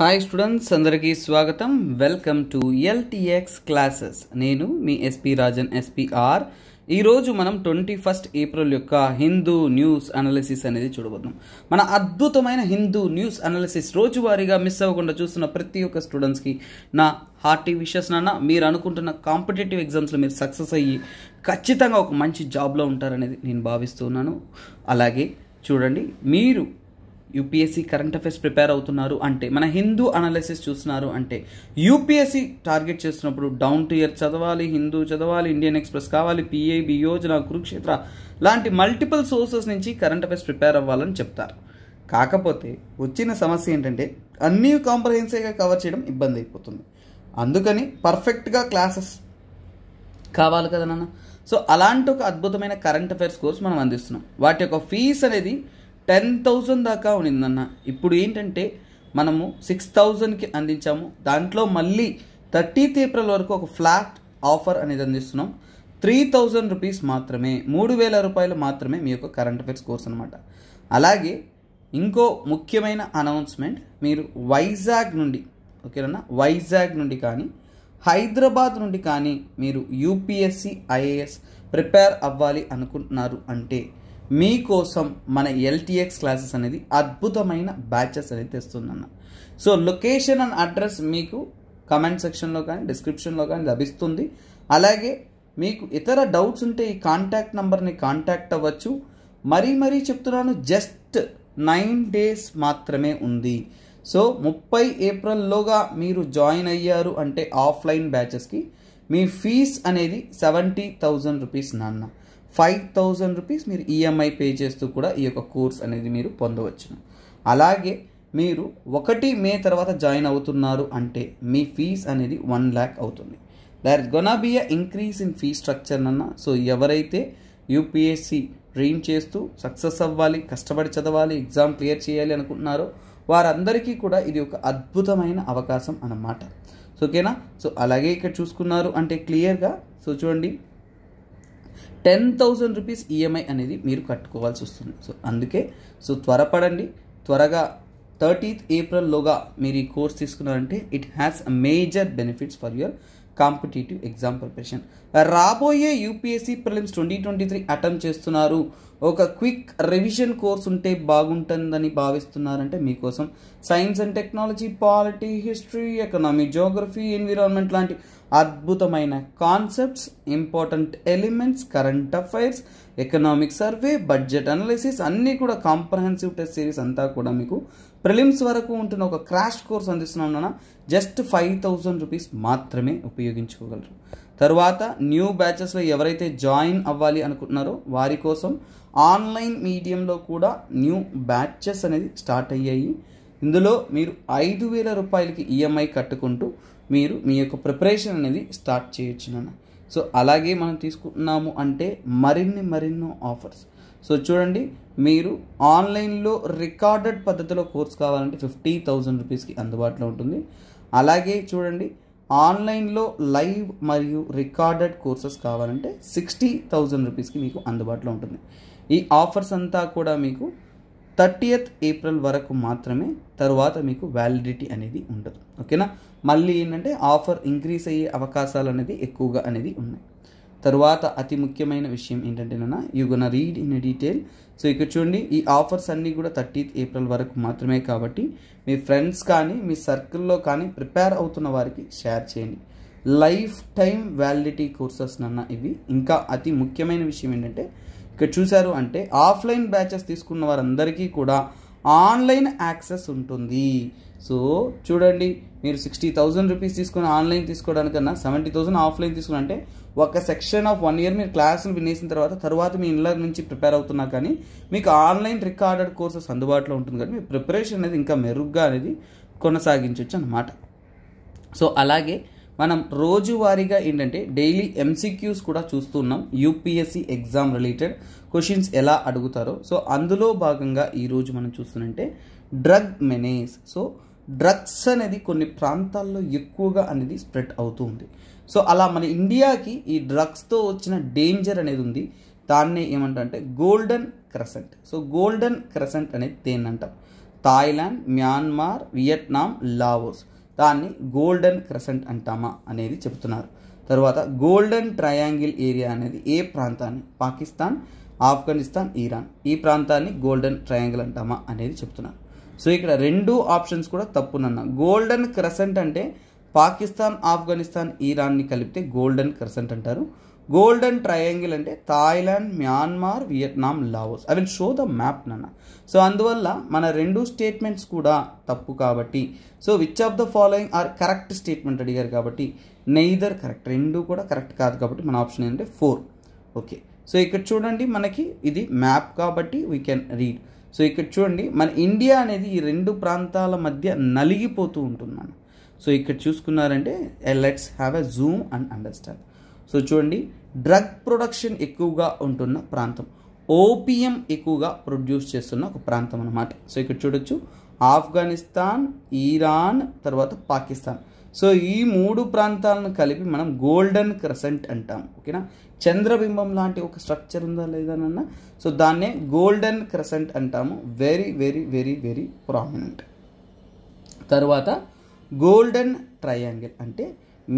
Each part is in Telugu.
హాయ్ స్టూడెంట్స్ అందరికీ స్వాగతం వెల్కమ్ టు ఎల్టీఎక్స్ క్లాసెస్ నేను మీ ఎస్పి రాజన్ ఎస్పీఆర్ ఈరోజు మనం ట్వంటీ ఫస్ట్ ఏప్రిల్ యొక్క హిందూ న్యూస్ అనాలిసిస్ అనేది చూడబోతున్నాం మన అద్భుతమైన హిందూ న్యూస్ అనాలిసిస్ రోజువారీగా మిస్ అవ్వకుండా చూస్తున్న ప్రతి ఒక్క స్టూడెంట్స్కి నా హార్టీ విషెస్ నాన్న మీరు అనుకుంటున్న కాంపిటేటివ్ ఎగ్జామ్స్లో మీరు సక్సెస్ అయ్యి ఖచ్చితంగా ఒక మంచి జాబ్లో ఉంటారనేది నేను భావిస్తున్నాను అలాగే చూడండి మీరు యూపీఎస్సీ కరెంట్ అఫైర్స్ ప్రిపేర్ అవుతున్నారు అంటే మన హిందూ అనాలిసిస్ చూస్తున్నారు అంటే యూపీఎస్సీ టార్గెట్ చేస్తున్నప్పుడు డౌన్ టు ఇయర్ చదవాలి హిందూ చదవాలి ఇండియన్ ఎక్స్ప్రెస్ కావాలి పిఏబి యోజన కురుక్షేత్ర లాంటి మల్టిపుల్ సోర్సెస్ నుంచి కరెంట్ అఫైర్స్ ప్రిపేర్ అవ్వాలని చెప్తారు కాకపోతే వచ్చిన సమస్య ఏంటంటే అన్నీ కాంప్రహెన్సివ్గా కవర్ చేయడం ఇబ్బంది అయిపోతుంది అందుకని పర్ఫెక్ట్గా క్లాసెస్ కావాలి కదా నాన్న సో అలాంటి ఒక అద్భుతమైన కరెంట్ అఫైర్స్ కోర్స్ మనం అందిస్తున్నాం వాటి యొక్క ఫీజ్ అనేది టెన్ థౌజండ్ దాకా ఉన్నిందన్న ఇప్పుడు ఏంటంటే మనము సిక్స్ థౌజండ్కి అందించాము దాంట్లో మళ్ళీ థర్టీత్ ఏప్రిల్ వరకు ఒక ఫ్లాట్ ఆఫర్ అనేది అందిస్తున్నాం త్రీ థౌజండ్ రూపీస్ మాత్రమే మూడు వేల రూపాయలు మాత్రమే మీ యొక్క కరెంట్ అఫేర్స్ కోర్స్ అనమాట అలాగే ఇంకో ముఖ్యమైన అనౌన్స్మెంట్ మీరు వైజాగ్ నుండి ఓకేనా వైజాగ్ నుండి కానీ హైదరాబాద్ నుండి కానీ మీరు యూపీఎస్సి ఐఏఎస్ ప్రిపేర్ అవ్వాలి అనుకుంటున్నారు అంటే మీకోసం మన ఎల్టీఎక్స్ క్లాసెస్ అనేది అద్భుతమైన బ్యాచెస్ అనేది తెస్తుందన్న సో లొకేషన్ అండ్ అడ్రస్ మీకు కమెంట్ సెక్షన్లో కానీ డిస్క్రిప్షన్లో కానీ లభిస్తుంది అలాగే మీకు ఇతర డౌట్స్ ఉంటే ఈ కాంటాక్ట్ నెంబర్ని కాంటాక్ట్ అవ్వచ్చు మరీ మరీ చెప్తున్నాను జస్ట్ నైన్ డేస్ మాత్రమే ఉంది సో ముప్పై ఏప్రిల్లోగా మీరు జాయిన్ అయ్యారు అంటే ఆఫ్లైన్ బ్యాచెస్కి మీ ఫీజ్ అనేది సెవెంటీ థౌజండ్ రూపీస్ నాన్న ఫైవ్ థౌజండ్ రూపీస్ మీరు ఈఎంఐ e పే చేస్తూ కూడా ఈ యొక్క కోర్స్ అనేది మీరు పొందవచ్చును అలాగే మీరు ఒకటి మే తర్వాత జాయిన్ అవుతున్నారు అంటే మీ ఫీజ్ అనేది వన్ ల్యాక్ అవుతుంది there is gonna increase in fee structure అన్న సో ఎవరైతే యూపీఎస్సి డ్రీమ్ చేస్తూ సక్సెస్ అవ్వాలి కష్టపడి చదవాలి ఎగ్జామ్ క్లియర్ చేయాలి అనుకుంటున్నారో వారందరికీ కూడా ఇది ఒక అద్భుతమైన అవకాశం అన్నమాట సో ఓకేనా సో అలాగే ఇక్కడ చూసుకున్నారు అంటే క్లియర్గా సో చూడండి ten thousand rupees EMI e అనేది మీరు కట్టుకోవాల్సి వస్తుంది సో అందుకే సో త్వరపడండి త్వరగా థర్టీత్ ఏప్రిల్లోగా మీరు ఈ కోర్స్ తీసుకున్నారంటే it has major benefits for your competitive exam preparation రాబోయే UPSC prelims twenty twenty three attempt చేస్తున్నారు ఒక క్విక్ రివిజన్ కోర్స్ ఉంటే బాగుంటుందని భావిస్తున్నారంటే మీకోసం science and technology polity history economy geography environment లాంటి అద్భుతమైన concepts important elements current affairs economic survey budget analysis అన్నీ కూడా కాంప్రహెన్సివ్ టెస్ట్ సిరీస్ అంతా కూడా మీకు ప్రిలిమ్స్ వరకు ఉంటున్న ఒక క్రాష్ కోర్స్ అందిస్తున్నాం జస్ట్ ఫైవ్ థౌజండ్ రూపీస్ మాత్రమే ఉపయోగించుకోగలరు తర్వాత న్యూ బ్యాచెస్లో ఎవరైతే జాయిన్ అవ్వాలి అనుకుంటున్నారో వారి కోసం ఆన్లైన్ మీడియంలో కూడా న్యూ బ్యాచెస్ అనేది స్టార్ట్ అయ్యాయి ఇందులో మీరు ఐదు వేల రూపాయలకి ఈఎంఐ e కట్టుకుంటూ మీరు మీ యొక్క ప్రిపరేషన్ అనేది స్టార్ట్ చేయొచ్చు సో అలాగే మనం తీసుకుంటున్నాము అంటే మరిన్ని మరెన్నో ఆఫర్స్ సో చూడండి మీరు ఆన్లైన్లో రికార్డెడ్ పద్ధతిలో కోర్స్ కావాలంటే ఫిఫ్టీ థౌజండ్ రూపీస్కి అందుబాటులో ఉంటుంది అలాగే చూడండి ఆన్లైన్లో లైవ్ మరియు రికార్డెడ్ కోర్సెస్ కావాలంటే సిక్స్టీ థౌజండ్ రూపీస్కి మీకు అందుబాటులో ఉంటుంది ఈ ఆఫర్స్ అంతా కూడా మీకు థర్టీయత్ ఏప్రిల్ వరకు మాత్రమే తర్వాత మీకు వ్యాలిడిటీ అనేది ఉండదు ఓకేనా మళ్ళీ ఏంటంటే ఆఫర్ ఇంక్రీస్ అయ్యే అవకాశాలు అనేది ఎక్కువగా అనేది ఉన్నాయి తరువాత అతి ముఖ్యమైన విషయం ఏంటంటే నన్న you gonna read in detail so ఇక్కడ చూడండి ఈ ఆఫర్స్ అన్నీ కూడా థర్టీత్ ఏప్రిల్ వరకు మాత్రమే కాబట్టి మీ ఫ్రెండ్స్ కానీ మీ సర్కిల్లో కానీ ప్రిపేర్ అవుతున్న వారికి షేర్ చేయండి లైఫ్ టైం వ్యాలిడిటీ కోర్సెస్ నన్న ఇవి ఇంకా అతి ముఖ్యమైన విషయం ఏంటంటే ఇక్కడ చూశారు అంటే ఆఫ్లైన్ బ్యాచెస్ తీసుకున్న వారందరికీ కూడా ఆన్లైన్ యాక్సెస్ ఉంటుంది సో చూడండి మీరు సిక్స్టీ థౌజండ్ రూపీస్ తీసుకుని ఆన్లైన్ తీసుకోవడానికన్నా సెవెంటీ థౌజండ్ ఆఫ్లైన్ తీసుకుని అంటే ఒక సెక్షన్ ఆఫ్ వన్ ఇయర్ మీరు క్లాసులు వినేసిన తర్వాత తర్వాత మీ ఇళ్ళ నుంచి ప్రిపేర్ అవుతున్నా కానీ మీకు ఆన్లైన్ రికార్డెడ్ కోర్సెస్ అందుబాటులో ఉంటుంది కానీ మీ ప్రిపరేషన్ అనేది ఇంకా మెరుగ్గా అనేది కొనసాగించవచ్చు అనమాట సో అలాగే మనం రోజువారీగా ఏంటంటే డైలీ ఎంసీక్యూస్ కూడా చూస్తున్నాం యూపీఎస్సీ ఎగ్జామ్ రిలేటెడ్ క్వశ్చన్స్ ఎలా అడుగుతారో సో అందులో భాగంగా ఈరోజు మనం చూస్తున్నంటే డ్రగ్ మెనేజ్ సో డ్రగ్స్ అనేది కొన్ని ప్రాంతాల్లో ఎక్కువగా అనేది స్ప్రెడ్ అవుతూ ఉంది సో అలా మన ఇండియాకి ఈ డ్రగ్స్తో వచ్చిన డేంజర్ అనేది ఉంది దాన్నే ఏమంటే Golden Crescent so Golden Crescent అనేది దేని అంటాం థాయిలాండ్ మ్యాన్మార్ వియట్నాం లావోస్ దాన్ని గోల్డెన్ క్రసెంట్ అంటామా అనేది చెబుతున్నారు తర్వాత గోల్డెన్ ట్రయాంగిల్ ఏరియా అనేది ఏ ప్రాంతాన్ని పాకిస్తాన్ ఆఫ్ఘనిస్తాన్ ఇరాన్ ఈ ప్రాంతాన్ని గోల్డెన్ ట్రయాంగిల్ అంటామా అనేది చెప్తున్నారు సో ఇక్కడ రెండు ఆప్షన్స్ కూడా తప్పునన్నా గోల్డెన్ క్రసెంట్ అంటే పాకిస్తాన్ ఆఫ్ఘనిస్తాన్ ఈరాన్ని కలిపితే గోల్డెన్ క్రసెంట్ అంటారు గోల్డెన్ ట్రయాంగిల్ అంటే Thailand Myanmar Vietnam Laos I will show the map నన్న సో అందువల్ల మన రెండు స్టేట్మెంట్స్ కూడా తప్పు కాబట్టి so which of the following are correct statement అడిగారు కాబట్టి నైదర్ కరెక్ట్ రెండు కూడా కరెక్ట్ కాదు కాబట్టి మన ఆప్షన్ ఏంటంటే ఫోర్ ఓకే సో ఇక్కడ చూడండి మనకి ఇది మ్యాప్ కాబట్టి వీ కెన్ రీడ్ సో ఇక్కడ చూడండి మన ఇండియా అనేది ఈ రెండు ప్రాంతాల మధ్య నలిగిపోతూ ఉంటుందన్న సో ఇక్కడ చూసుకున్నారంటే let's have a zoom and understand so చూడండి డ్రగ్ ప్రొడక్షన్ ఎక్కువగా ఉంటున్న ప్రాంతం ఓపిఎం ఎక్కువగా ప్రొడ్యూస్ చేస్తున్న ఒక ప్రాంతం అనమాట సో ఇక్కడ చూడొచ్చు ఆఫ్ఘనిస్తాన్ ఈరాన్ తర్వాత పాకిస్తాన్ సో ఈ మూడు ప్రాంతాలను కలిపి మనం గోల్డెన్ క్రసెంట్ అంటాం ఓకేనా చంద్రబింబం లాంటి ఒక స్ట్రక్చర్ ఉందా అన్న సో దాన్నే గోల్డెన్ క్రసెంట్ అంటాము very very very very prominent తర్వాత గోల్డెన్ ట్రయాంగిల్ అంటే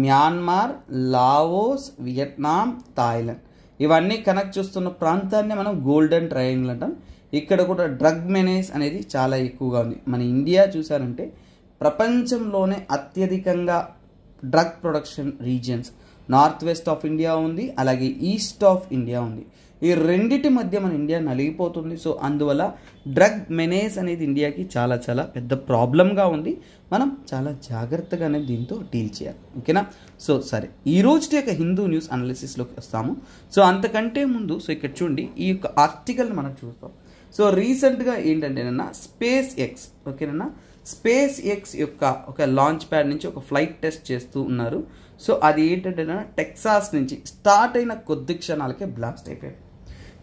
మ్యాన్మార్ లావోస్ వియత్నాం థాయిలాండ్ ఇవన్నీ కనెక్ట్ చూస్తున్న ప్రాంతాన్ని మనం గోల్డెన్ ట్రయాంగిల్ అంటాం ఇక్కడ కూడా డ్రగ్ మెనేజ్ అనేది చాలా ఎక్కువగా ఉంది మన ఇండియా చూసారంటే ప్రపంచంలోనే అత్యధికంగా drug production regions north west of India ఉంది అలాగే ఈస్ట్ ఆఫ్ ఇండియా ఉంది ఈ రెండిటి మధ్య మన ఇండియా నలిగిపోతుంది సో అందువల్ల డ్రగ్ మెనేజ్ అనేది ఇండియాకి చాలా చాలా పెద్ద ప్రాబ్లంగా ఉంది మనం చాలా జాగ్రత్తగానే దీంతో డీల్ చేయాలి ఓకేనా సో సరే ఈ రోజుటి యొక్క హిందూ న్యూస్ అనాలిసిస్లోకి వస్తాము సో అంతకంటే ముందు సో ఇక్కడ చూడండి ఈ యొక్క ఆర్టికల్ని మనం చూస్తాం సో రీసెంట్గా నన్న స్పేస్ ఎక్స్ ఓకేనన్నా స్పేస్ ఎక్స్ యొక్క ఒక లాంచ్ ప్యాడ్ నుంచి ఒక ఫ్లైట్ టెస్ట్ చేస్తూ ఉన్నారు సో అది ఏంటంటే టెక్సాస్ నుంచి స్టార్ట్ అయిన కొద్ది క్షణాలకే బ్లాస్ట్ అయిపోయింది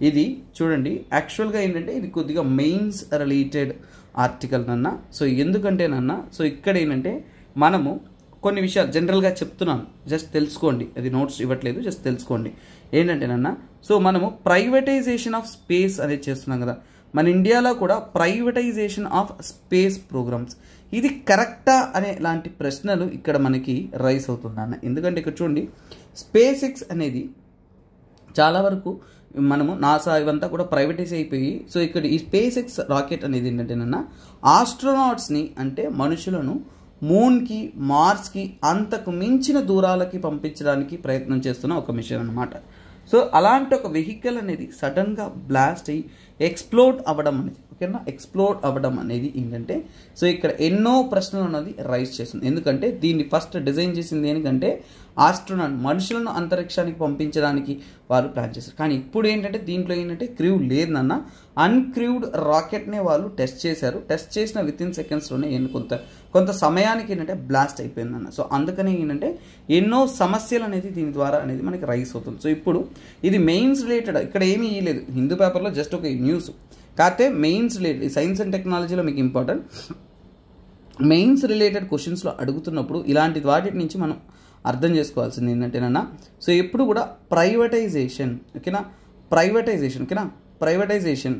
ఇది చూడండి యాక్చువల్గా ఏంటంటే ఇది కొద్దిగా మెయిన్స్ రిలేటెడ్ ఆర్టికల్ నన్న సో ఎందుకంటే నన్న సో ఇక్కడ ఏంటంటే మనము కొన్ని విషయాలు జనరల్గా చెప్తున్నాను జస్ట్ తెలుసుకోండి అది నోట్స్ ఇవ్వట్లేదు జస్ట్ తెలుసుకోండి ఏంటంటే నన్న సో మనము ప్రైవేటైజేషన్ ఆఫ్ స్పేస్ అనేది చేస్తున్నాం కదా మన ఇండియాలో కూడా ప్రైవేటైజేషన్ ఆఫ్ స్పేస్ ప్రోగ్రామ్స్ ఇది కరెక్టా అనే లాంటి ప్రశ్నలు ఇక్కడ మనకి రైస్ అవుతున్నాయి ఎందుకంటే ఇక్కడ చూడండి స్పేస్ అనేది చాలా వరకు మనము నాసా ఇవంతా కూడా ప్రైవేటైజ్ అయిపోయి సో ఇక్కడ ఈ స్పేస్ ఎక్స్ రాకెట్ అనేది ఏంటంటేనన్నా ఆస్ట్రోనాట్స్ని అంటే మనుషులను మూన్కి మార్స్కి అంతకు మించిన దూరాలకి పంపించడానికి ప్రయత్నం చేస్తున్న ఒక మిషన్ అనమాట సో అలాంటి ఒక వెహికల్ అనేది సడన్గా బ్లాస్ట్ అయ్యి ఎక్స్ప్లోడ్ అవ్వడం అనేది ఓకేనా ఎక్స్ప్లోర్ అవ్వడం అనేది ఏంటంటే సో ఇక్కడ ఎన్నో ప్రశ్నలు అన్నది రైజ్ చేస్తుంది ఎందుకంటే దీన్ని ఫస్ట్ డిజైన్ చేసింది ఏంటంటే ఆస్ట్రోనాట్ మనుషులను అంతరిక్షానికి పంపించడానికి వాళ్ళు ప్లాన్ చేశారు కానీ ఇప్పుడు ఏంటంటే దీంట్లో ఏంటంటే క్రూ లేదన్న అన్క్రూడ్ రాకెట్నే వాళ్ళు టెస్ట్ చేశారు టెస్ట్ చేసిన విత్ ఇన్ సెకండ్స్లోనే కొంత కొంత సమయానికి ఏంటంటే బ్లాస్ట్ అయిపోయిందన్న సో అందుకనే ఏంటంటే ఎన్నో సమస్యలు అనేది దీని ద్వారా అనేది మనకి రైస్ అవుతుంది సో ఇప్పుడు ఇది మెయిన్స్ రిలేటెడ్ ఇక్కడ ఏమీ లేదు హిందూ పేపర్లో జస్ట్ ఒక న్యూస్ కాకపోతే మెయిన్స్ రిలేటెడ్ సైన్స్ అండ్ టెక్నాలజీలో మీకు ఇంపార్టెంట్ మెయిన్స్ రిలేటెడ్ క్వశ్చన్స్లో అడుగుతున్నప్పుడు ఇలాంటి వాటి నుంచి మనం అర్థం చేసుకోవాల్సింది ఏంటంటేనన్నా సో ఎప్పుడు కూడా ప్రైవేటైజేషన్ ఓకేనా ప్రైవేటైజేషన్ ఓకేనా ప్రైవేటైజేషన్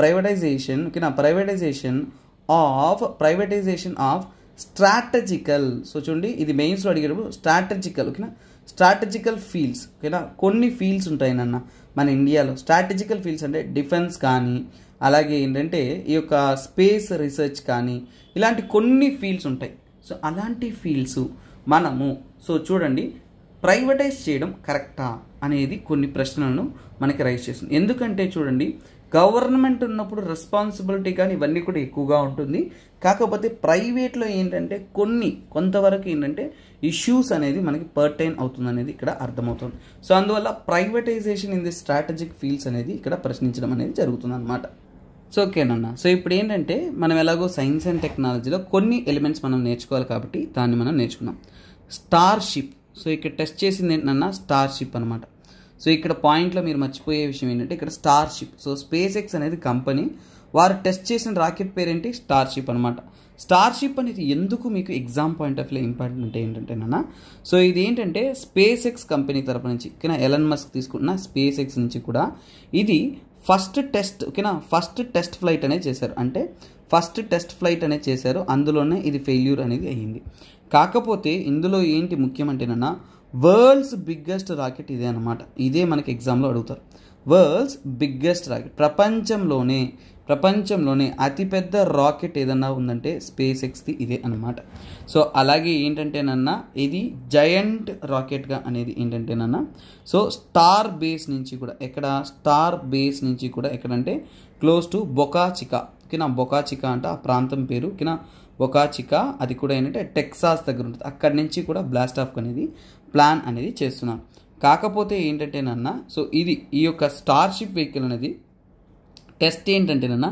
ప్రైవేటైజేషన్ ఓకేనా privatisation of privatisation of strategical so చూడండి ఇది మెయిన్స్లో అడిగేటప్పుడు స్ట్రాటజికల్ ఓకేనా స్ట్రాటజికల్ ఫీల్డ్స్ ఓకేనా కొన్ని ఫీల్డ్స్ ఉంటాయి నన్న మన ఇండియాలో స్ట్రాటజికల్ ఫీల్డ్స్ అంటే డిఫెన్స్ కానీ అలాగే ఏంటంటే ఈ యొక్క స్పేస్ రీసెర్చ్ కానీ ఇలాంటి కొన్ని ఫీల్డ్స్ ఉంటాయి సో అలాంటి ఫీల్డ్స్ మనము సో చూడండి ప్రైవేటైజ్ చేయడం కరెక్టా అనేది కొన్ని ప్రశ్నలను మనకి రైజ్ చేస్తుంది ఎందుకంటే చూడండి గవర్నమెంట్ ఉన్నప్పుడు రెస్పాన్సిబిలిటీ కానీ ఇవన్నీ కూడా ఎక్కువగా ఉంటుంది కాకపోతే ప్రైవేట్లో ఏంటంటే కొన్ని కొంతవరకు ఏంటంటే ఇష్యూస్ అనేది మనకి పర్టైన్ అవుతుంది అనేది ఇక్కడ అర్థమవుతుంది సో అందువల్ల privatisation in the strategic fields అనేది ఇక్కడ ప్రశ్నించడం అనేది జరుగుతుంది అనమాట సో ఓకేనన్న సో ఇప్పుడు ఏంటంటే మనం ఎలాగో సైన్స్ అండ్ టెక్నాలజీలో కొన్ని ఎలిమెంట్స్ మనం నేర్చుకోవాలి కాబట్టి దాన్ని మనం నేర్చుకున్నాం స్టార్షిప్ సో ఇక్కడ టెస్ట్ చేసింది ఏంటన్నా స్టార్షిప్ అనమాట సో ఇక్కడ పాయింట్లో మీరు మర్చిపోయే విషయం ఏంటంటే ఇక్కడ స్టార్షిప్ సో స్పేస్ ఎక్స్ అనేది కంపెనీ వారు టెస్ట్ చేసిన రాకెట్ పేరేంటి స్టార్షిప్ అనమాట స్టార్షిప్ అనేది ఎందుకు మీకు exam point of view important ఏంటంటే నాన్న సో ఇది ఏంటంటే స్పేస్ ఎక్స్ కంపెనీ తరపు నుంచి ఓకేనా ఎలన్ మస్క్ తీసుకున్న స్పేస్ ఎక్స్ నుంచి కూడా ఇది ఫస్ట్ టెస్ట్ ఓకేనా ఫస్ట్ టెస్ట్ ఫ్లైట్ అనేది చేశారు అంటే ఫస్ట్ టెస్ట్ ఫ్లైట్ అనేది చేశారు అందులోనే ఇది ఫెయిల్యూర్ అనేది అయ్యింది కాకపోతే ఇందులో ఏంటి ముఖ్యమంటేనన్నా వరల్డ్స్ బిగ్గెస్ట్ రాకెట్ ఇదే అనమాట ఇదే మనకి ఎగ్జామ్లో అడుగుతారు వరల్డ్స్ బిగ్గెస్ట్ రాకెట్ ప్రపంచంలోనే ప్రపంచంలోనే అతిపెద్ద రాకెట్ ఏదన్నా ఉందంటే స్పేస్ ఎక్స్ది ఇదే అనమాట సో అలాగే ఏంటంటేనన్నా ఇది జయంట్ రాకెట్గా అనేది ఏంటంటేనన్నా సో స్టార్ బేస్ నుంచి కూడా ఎక్కడ స్టార్ బేస్ నుంచి కూడా ఎక్కడంటే క్లోజ్ టు బొకాచికా ఓకేనా బొకాచికా అంటే ఆ ప్రాంతం పేరు ఓకేనా బొకాచికా అది కూడా ఏంటంటే టెక్సాస్ దగ్గర ఉంటుంది అక్కడి నుంచి కూడా బ్లాస్ట్ ఆఫ్ అనేది ప్లాన్ అనేది చేస్తున్నాను కాకపోతే ఏంటంటేనన్నా సో ఇది ఈ యొక్క స్టార్షిప్ వెహికల్ అనేది టెస్ట్ ఏంటంటేనన్నా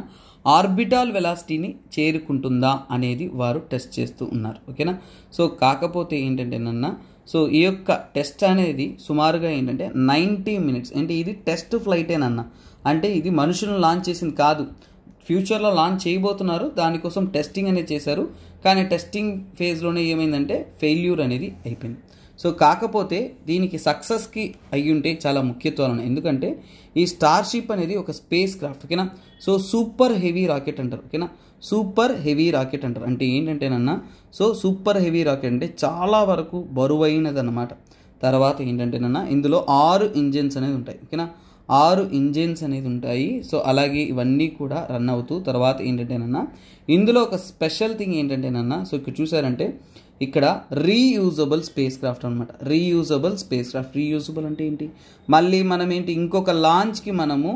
ఆర్బిటాల్ వెలాసిటీని చేరుకుంటుందా అనేది వారు టెస్ట్ చేస్తూ ఉన్నారు ఓకేనా సో కాకపోతే ఏంటంటేనన్నా సో ఈ యొక్క టెస్ట్ అనేది సుమారుగా ఏంటంటే నైంటీ మినిట్స్ అంటే ఇది టెస్ట్ ఫ్లైటేనన్న అంటే ఇది మనుషులను లాంచ్ చేసింది కాదు ఫ్యూచర్లో లాంచ్ చేయబోతున్నారు దానికోసం టెస్టింగ్ అనేది చేశారు కానీ టెస్టింగ్ ఫేజ్లోనే ఏమైందంటే ఫెయిల్యూర్ అనేది అయిపోయింది సో కాకపోతే దీనికి సక్సెస్కి అయ్యుంటే చాలా ముఖ్యత్వాలు ఉన్నాయి ఎందుకంటే ఈ స్టార్షిప్ అనేది ఒక స్పేస్ క్రాఫ్ట్ ఓకేనా సో సూపర్ హెవీ రాకెట్ అంటారు ఓకేనా సూపర్ హెవీ రాకెట్ అంటారు అంటే ఏంటంటేనన్నా సో సూపర్ హెవీ రాకెట్ అంటే చాలా వరకు బరువైనది అన్నమాట తర్వాత ఏంటంటేనన్నా ఇందులో ఆరు ఇంజిన్స్ అనేది ఉంటాయి ఓకేనా ఆరు ఇంజిన్స్ అనేది ఉంటాయి సో అలాగే ఇవన్నీ కూడా రన్ అవుతూ తర్వాత ఏంటంటేనన్నా ఇందులో ఒక స్పెషల్ థింగ్ ఏంటంటేనన్నా సో ఇక్కడ చూసారంటే ఇక్కడ రీయూజబుల్ స్పేస్ క్రాఫ్ట్ అనమాట రీయూజబుల్ స్పేస్ క్రాఫ్ట్ రీయూజబుల్ అంటే ఏంటి మళ్ళీ మనం ఏంటి ఇంకొక లాంచ్కి మనము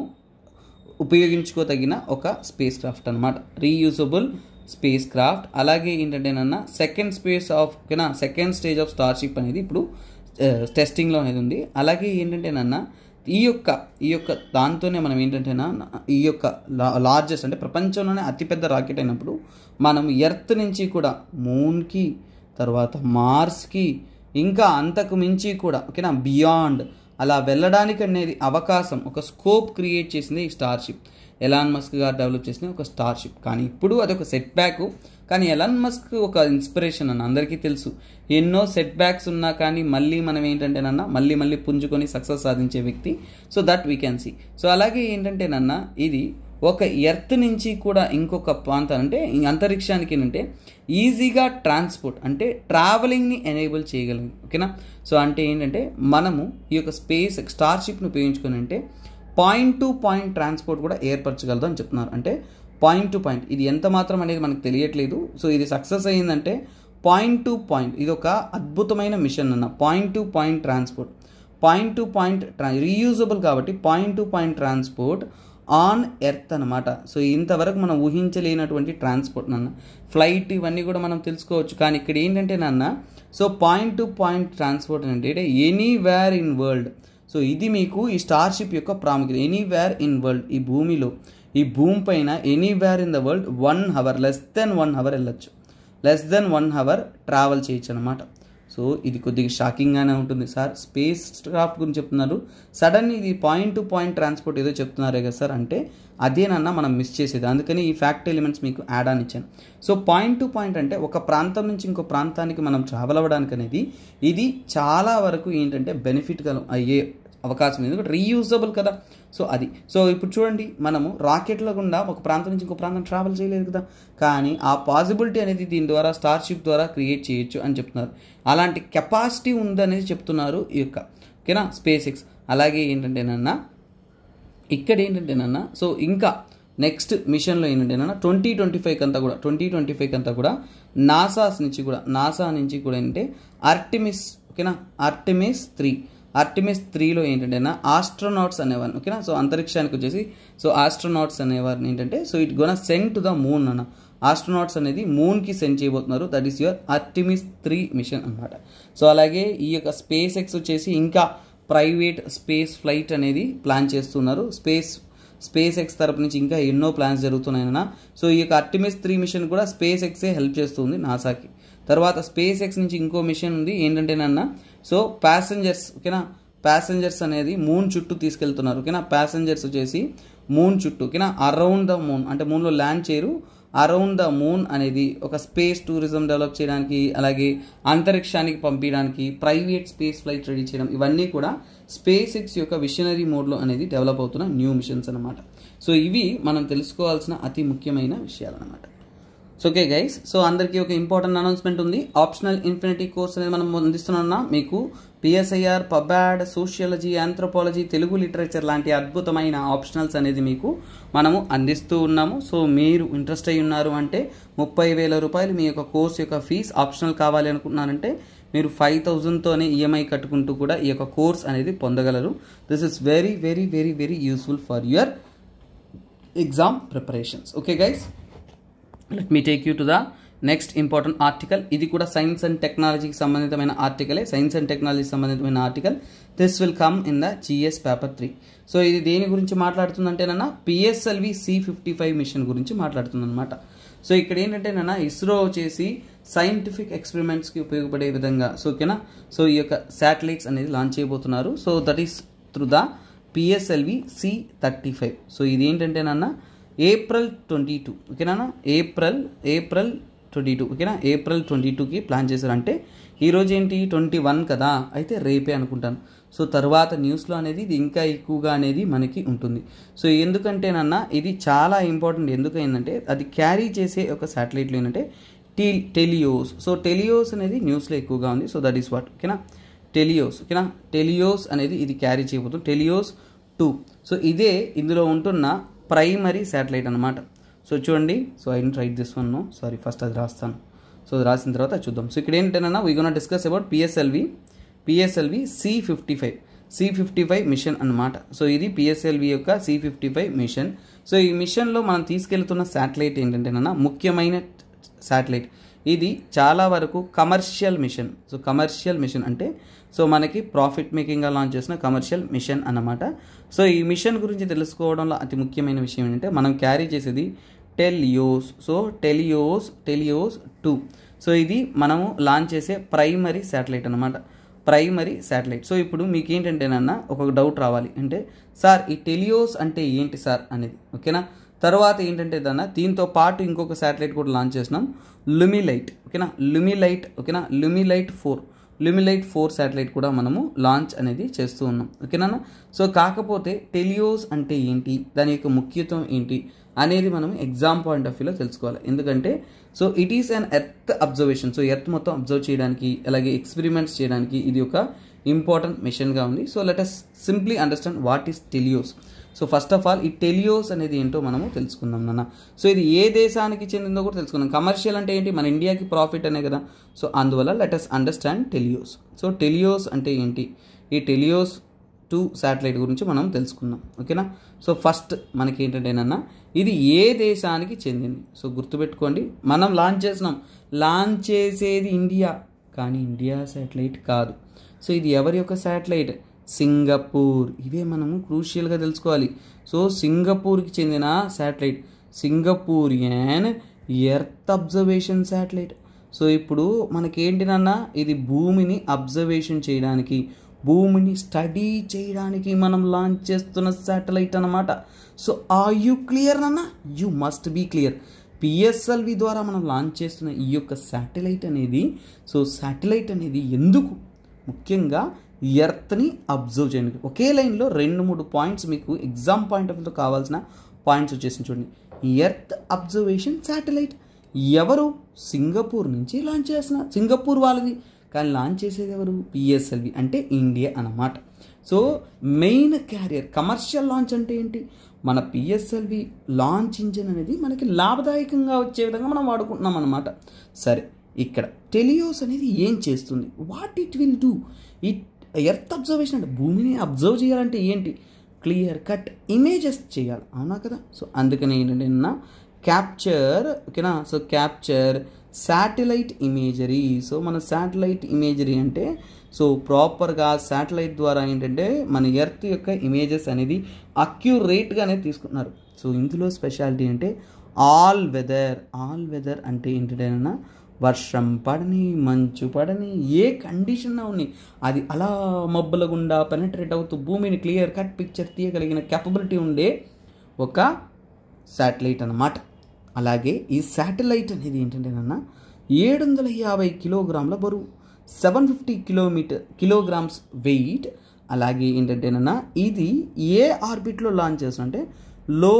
ఉపయోగించుకోదగిన ఒక స్పేస్ క్రాఫ్ట్ అనమాట రీయూజబుల్ స్పేస్ క్రాఫ్ట్ అలాగే ఏంటంటే నన్న సెకండ్ స్పేస్ ఆఫ్ ఓకేనా సెకండ్ స్టేజ్ ఆఫ్ స్టార్షిప్ అనేది ఇప్పుడు టెస్టింగ్లో అనేది ఉంది అలాగే ఏంటంటే నన్న ఈ యొక్క ఈ యొక్క దాంతోనే మనం ఏంటంటేనా ఈ యొక్క లార్జెస్ట్ అంటే ప్రపంచంలోనే అతిపెద్ద రాకెట్ అయినప్పుడు మనం ఎర్త్ నుంచి కూడా మూన్కి తర్వాత మార్స్కి ఇంకా అంతకు మించి కూడా ఓకేనా బియాండ్ అలా వెళ్ళడానికి అనేది అవకాశం ఒక స్కోప్ క్రియేట్ చేసింది ఈ స్టార్షిప్ ఎలాన్ మస్క్ గారు డెవలప్ చేసిన ఒక స్టార్షిప్ కానీ ఇప్పుడు అదొక సెట్ బ్యాక్ కానీ ఎలాన్ మస్క్ ఒక ఇన్స్పిరేషన్ అన్న అందరికీ తెలుసు ఎన్నో సెట్ బ్యాక్స్ ఉన్నా కానీ మళ్ళీ మనం ఏంటంటే నన్న మళ్ళీ మళ్ళీ పుంజుకొని సక్సెస్ సాధించే వ్యక్తి so that we can see so అలాగే ఏంటంటే నన్న ఇది ఒక ఎర్త్ నుంచి కూడా ఇంకొక ప్రాంతం అంటే అంతరిక్షానికి ఏంటంటే ఈజీగా ట్రాన్స్పోర్ట్ అంటే ట్రావెలింగ్ని ఎనేబుల్ చేయగలం ఓకేనా సో అంటే ఏంటంటే మనము ఈ యొక్క స్పేస్ స్టార్షిప్ను ఉపయోగించుకొని అంటే పాయింట్ టు పాయింట్ ట్రాన్స్పోర్ట్ కూడా ఏర్పరచగలదు అని చెప్తున్నారు అంటే పాయింట్ టు పాయింట్ ఇది ఎంత మాత్రం అనేది మనకు తెలియట్లేదు సో ఇది సక్సెస్ అయ్యిందంటే పాయింట్ టు పాయింట్ ఇది ఒక అద్భుతమైన మిషన్ అన్న point to point transport point to point reusable కాబట్టి point to point transport on earth అనమాట సో ఇంతవరకు మనం ఊహించలేనటువంటి ట్రాన్స్పోర్ట్ నాన్న ఫ్లైట్ ఇవన్నీ కూడా మనం తెలుసుకోవచ్చు కానీ ఇక్కడ ఏంటంటే నాన్న so point to point transport అంటే ఎనీవేర్ ఇన్ వరల్డ్ సో ఇది మీకు ఈ స్టార్షిప్ యొక్క ప్రాముఖ్యత ఎనీవేర్ ఇన్ వరల్డ్ ఈ భూమిలో ఈ భూమి పైన anywhere in the world one hour less than one hour వెళ్ళచ్చు less than one hour travel చేయొచ్చు అనమాట సో ఇది కొద్దిగా షాకింగ్గానే ఉంటుంది సార్ స్పేస్ క్రాఫ్ట్ గురించి చెప్తున్నారు సడన్ ఇది పాయింట్ టు పాయింట్ ట్రాన్స్పోర్ట్ ఏదో చెప్తున్నారే కదా సార్ అంటే అదేనన్నా మనం మిస్ చేసేది అందుకని ఈ ఫ్యాక్ట్ ఎలిమెంట్స్ మీకు యాడ్ ఆన్ ఇచ్చాను సో పాయింట్ టు పాయింట్ అంటే ఒక ప్రాంతం నుంచి ఇంకో ప్రాంతానికి మనం ట్రావెల్ అవ్వడానికి అనేది ఇది చాలా వరకు ఏంటంటే బెనిఫిట్ అయ్యే అవకాశం ఎందుకంటే రీయూజబుల్ కదా సో అది సో ఇప్పుడు చూడండి మనము రాకెట్ల గుండా ఒక ప్రాంతం నుంచి ఇంకో ప్రాంతం ట్రావెల్ చేయలేదు కదా కానీ ఆ పాసిబిలిటీ అనేది దీని ద్వారా స్టార్షిప్ ద్వారా క్రియేట్ చేయొచ్చు అని చెప్తున్నారు అలాంటి కెపాసిటీ ఉందనేది చెప్తున్నారు ఈ యొక్క ఓకేనా స్పేస్ ఎక్స్ అలాగే ఏంటంటేనన్నా ఇక్కడ ఏంటంటే ఏంటంటేనన్నా సో ఇంకా నెక్స్ట్ మిషన్లో నన్న ట్వంటీ ట్వంటీ ఫైవ్ అంతా కూడా ట్వంటీ ట్వంటీ ఫైవ్ అంతా కూడా నాసాస్ నుంచి కూడా నాసా నుంచి కూడా ఏంటంటే ఆర్టిమిస్ ఓకేనా ఆర్టిమిస్ త్రీ ఆర్టిమిస్ త్రీలో ఏంటంటే నా ఆస్ట్రోనాట్స్ అనేవారు ఓకేనా సో అంతరిక్షానికి వచ్చేసి సో ఆస్ట్రోనాట్స్ అనేవారిని ఏంటంటే so it gonna send to the moon అన్న ఆస్ట్రోనాట్స్ అనేది మూన్కి సెండ్ చేయబోతున్నారు that is your Artemis three mission అనమాట సో అలాగే ఈ యొక్క స్పేస్ ఎక్స్ వచ్చేసి ఇంకా ప్రైవేట్ స్పేస్ ఫ్లైట్ అనేది ప్లాన్ చేస్తున్నారు స్పేస్ స్పేస్ ఎక్స్ తరపు నుంచి ఇంకా ఎన్నో ప్లాన్స్ అన్న సో ఈ యొక్క అర్టిమిస్ త్రీ మిషన్ కూడా స్పేస్ ఎక్సే హెల్ప్ చేస్తుంది నాసాకి తర్వాత స్పేస్ ఎక్స్ నుంచి ఇంకో మిషన్ ఉంది ఏంటంటేనన్నా సో ప్యాసింజర్స్ ఓకేనా ప్యాసింజర్స్ అనేది మూన్ చుట్టూ తీసుకెళ్తున్నారు ఓకేనా ప్యాసెంజర్స్ వచ్చేసి మూన్ చుట్టూ ఓకేనా అరౌండ్ ద మూన్ అంటే మూన్లో ల్యాండ్ చేయరు అరౌండ్ ద మూన్ అనేది ఒక స్పేస్ టూరిజం డెవలప్ చేయడానికి అలాగే అంతరిక్షానికి పంపించడానికి ప్రైవేట్ స్పేస్ ఫ్లైట్ రెడీ చేయడం ఇవన్నీ కూడా స్పేస్ ఎక్స్ యొక్క విషనరీ మోడ్లో అనేది డెవలప్ అవుతున్న న్యూ మిషన్స్ అనమాట సో ఇవి మనం తెలుసుకోవాల్సిన అతి ముఖ్యమైన విషయాలు అనమాట సో ఓకే గైస్ సో అందరికీ ఒక ఇంపార్టెంట్ అనౌన్స్మెంట్ ఉంది ఆప్షనల్ ఇన్ఫినిటీ కోర్స్ అనేది మనం అందిస్తున్నా మీకు PSIR pubad sociology anthropology Telugu literature లాంటి అద్భుతమైన ఆప్షనల్స్ అనేది మీకు మనము అందిస్తూ ఉన్నాము సో మీరు ఇంట్రెస్ట్ అయి ఉన్నారు అంటే ముప్పై వేల రూపాయలు మీ యొక్క కోర్స్ యొక్క ఫీజ్ ఆప్షనల్ కావాలి అనుకున్నారంటే మీరు ఫైవ్ థౌజండ్తోనే ఈఎంఐ కట్టుకుంటూ కూడా ఈ యొక్క కోర్స్ అనేది పొందగలరు this is very very very very useful for your exam preparations okay guys let me take you to the next important article ఇది కూడా సైన్స్ అండ్ టెక్నాలజీకి సంబంధితమైన ఆర్టికలే సైన్స్ అండ్ టెక్నాలజీకి సంబంధితమైన article this will come in the GS paper three so ఇది దేని గురించి మాట్లాడుతుందంటేనన్నా PSLV C fifty five mission గురించి మాట్లాడుతుందన్నమాట సో ఇక్కడ ఏంటంటేనన్నా ఇస్రో చేసి సైంటిఫిక్ ఎక్స్పెరిమెంట్స్కి ఉపయోగపడే విధంగా సో ఓకేనా సో ఈ యొక్క శాటిలైట్స్ అనేది లాంచ్ చేయబోతున్నారు so that is through the PSLV C thirty five so ఇది ఏంటంటేనన్నా ఏప్రిల్ ట్వంటీ టూ ఓకేనా ఏప్రిల్ ఏప్రిల్ ట్వంటీ టూ ఓకేనా ఏప్రిల్ ట్వంటీ టూకి ప్లాన్ చేశారంటే ఈరోజు ఏంటి ట్వంటీ వన్ కదా అయితే రేపే అనుకుంటాను సో తర్వాత న్యూస్లో అనేది ఇది ఇంకా ఎక్కువగా అనేది మనకి ఉంటుంది సో ఎందుకంటేనన్నా ఇది చాలా ఇంపార్టెంట్ ఎందుకైందంటే అది క్యారీ చేసే ఒక శాటిలైట్లు ఏంటంటే టీ టెలియోస్ సో టెలియోస్ అనేది న్యూస్లో ఎక్కువగా ఉంది సో దట్ ఈస్ వాట్ ఓకేనా టెలియోస్ ఓకేనా టెలియోస్ అనేది ఇది క్యారీ చేయబోతుంది టెలియోస్ టూ సో ఇదే ఇందులో ఉంటున్న ప్రైమరీ శాటిలైట్ అనమాట సో చూడండి so I didn't write this one no sorry first అది రాస్తాను సో రాసిన తర్వాత చూద్దాం సో ఇక్కడ ఏంటన్నా we gonna discuss about PSLV PSLV C fifty five C fifty five mission అనమాట సో ఇది పిఎస్ఎల్వి యొక్క C fifty five mission so ఈ మిషన్లో మనం తీసుకెళ్తున్న శాటిలైట్ ఏంటంటేనన్నా ముఖ్యమైన శాటిలైట్ ఇది చాలా వరకు commercial mission so commercial mission అంటే సో మనకి ప్రాఫిట్ మేకింగ్గా లాంచ్ చేసిన కమర్షియల్ మిషన్ అనమాట సో ఈ మిషన్ గురించి తెలుసుకోవడంలో అతి ముఖ్యమైన విషయం ఏంటంటే మనం క్యారీ చేసేది TeLEOS so TeLEOS TeLEOS two so ఇది మనము లాంచ్ చేసే ప్రైమరీ శాటిలైట్ అనమాట ప్రైమరీ శాటిలైట్ సో ఇప్పుడు మీకు ఏంటంటేనన్న ఒక డౌట్ రావాలి అంటే సార్ ఈ టెలియోస్ అంటే ఏంటి సార్ అనేది ఓకేనా తర్వాత ఏంటంటే దాన్న దీంతో పాటు ఇంకొక శాటిలైట్ కూడా లాంచ్ చేసినాం లుమిలైట్ ఓకేనా లుమిలైట్ ఓకేనా Lumelite four Lumelite four satellite కూడా మనము లాంచ్ అనేది చేస్తూ ఉన్నాం ఓకేనా సో కాకపోతే టెలియోస్ అంటే ఏంటి దాని యొక్క ముఖ్యత్వం ఏంటి అనేది మనం ఎగ్జామ్ పాయింట్ ఆఫ్ వ్యూలో తెలుసుకోవాలి ఎందుకంటే so it is an earth observation so earth మొత్తం అబ్జర్వ్ చేయడానికి అలాగే ఎక్స్పెరిమెంట్స్ చేయడానికి ఇది ఒక ఇంపార్టెంట్ మిషన్గా ఉంది so let us simply understand what is TeLEOS so first of all ఈ టెలియోస్ అనేది ఏంటో మనము తెలుసుకుందాం నాన్న సో ఇది ఏ దేశానికి చెందిందో కూడా తెలుసుకుందాం కమర్షియల్ అంటే ఏంటి మన ఇండియాకి ప్రాఫిట్ అనే కదా సో అందువల్ల let us understand TeLEOS so TeLEOS అంటే ఏంటి ఈ టెలియోస్ టూ శాటిలైట్ గురించి మనం తెలుసుకుందాం ఓకేనా సో ఫస్ట్ మనకి ఏంటంటేనన్నా ఇది ఏ దేశానికి చెందింది సో గుర్తుపెట్టుకోండి మనం లాంచ్ చేసినాం లాంచ్ చేసేది ఇండియా కానీ ఇండియా శాటిలైట్ కాదు సో ఇది ఎవరి యొక్క శాటిలైట్ సింగపూర్ ఇవే మనము క్రూషియల్గా తెలుసుకోవాలి సో సింగపూర్కి చెందిన satellite Singaporean earth observation satellite so ఇప్పుడు మనకేంటి నాన్న ఇది భూమిని అబ్జర్వేషన్ చేయడానికి భూమిని స్టడీ చేయడానికి మనం లాంచ్ చేస్తున్న శాటిలైట్ అనమాట సో ఆ యూ క్లియర్ నాన్న you must be clear PSLV ద్వారా మనం లాంచ్ చేస్తున్న ఈ యొక్క శాటిలైట్ అనేది సో శాటిలైట్ అనేది ఎందుకు ముఖ్యంగా ఎర్త్ని అబ్జర్వ్ చేయండి ఒకే లైన్లో రెండు మూడు పాయింట్స్ మీకు ఎగ్జామ్ పాయింట్ ఆఫ్ వ్యూలో కావాల్సిన పాయింట్స్ వచ్చేసి చూడండి ఎర్త్ అబ్జర్వేషన్ శాటిలైట్ ఎవరు సింగపూర్ నుంచి లాంచ్ చేసిన సింగపూర్ వాళ్ళది కానీ లాంచ్ చేసేది ఎవరు పిఎస్ఎల్వి అంటే ఇండియా అన్నమాట so main carrier commercial launch అంటే ఏంటి మన పిఎస్ఎల్వి లాంచ్ ఇంజిన్ అనేది మనకి లాభదాయకంగా వచ్చే విధంగా మనం వాడుకుంటున్నాం అనమాట సరే ఇక్కడ టెలియోస్ అనేది ఏం చేస్తుంది what it will do it earth observation అంటే భూమిని అబ్జర్వ్ చేయాలంటే ఏంటి క్లియర్ కట్ ఇమేజెస్ చేయాలి అవునా కదా సో అందుకని ఏంటంటే నిన్న క్యాప్చర్ ఓకేనా so capture satellite imagery so మన శాటిలైట్ ఇమేజరీ అంటే సో ప్రాపర్గా శాటిలైట్ ద్వారా ఏంటంటే మన ఎర్త్ యొక్క ఇమేజెస్ అనేది అక్యురేట్గానే తీసుకున్నారు సో ఇందులో స్పెషాలిటీ అంటే ఆల్ వెదర్ ఆల్ వెదర్ అంటే ఏంటంటే వర్షం పడని మంచు పడని ఏ కండిషన్ ఉన్నాయి అది అలా మబ్బుల గుండా పెనట్రేట్ అవుతూ భూమిని క్లియర్ కట్ పిక్చర్ తీయగలిగిన కెపబిలిటీ ఉండే ఒక శాటిలైట్ అనమాట అలాగే ఈ శాటిలైట్ అనేది ఏంటంటే ఏంటంటేనన్నా ఏడు వందల యాభై కిలోగ్రాముల బరువు seven fifty kilometer kilograms weight అలాగే ఏంటంటేనన్నా ఇది ఏ ఆర్బిట్లో లాంచ్ చేస్తుంటే low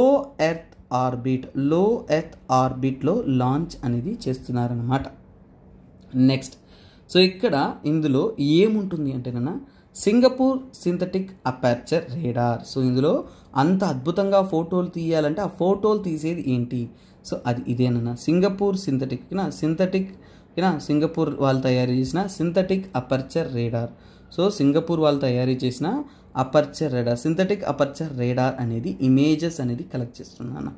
earth orbit low earth ఆర్బిట్లో లాంచ్ అనేది చేస్తున్నారనమాట నెక్స్ట్ సో ఇక్కడ ఇందులో ఏముంటుంది అంటే Singapore synthetic aperture radar so ఇందులో అంత అద్భుతంగా ఫోటోలు తీయాలంటే ఆ ఫోటోలు తీసేది ఏంటి సో అది ఇదేనన్నా సింగపూర్ సింథటిక్ సింథటిక్ సింగపూర్ వాళ్ళు తయారు చేసిన synthetic aperture radar so Singapore వాళ్ళు తయారు చేసిన aperture radar synthetic aperture radar అనేది ఇమేజెస్ అనేది కలెక్ట్ చేస్తున్నాను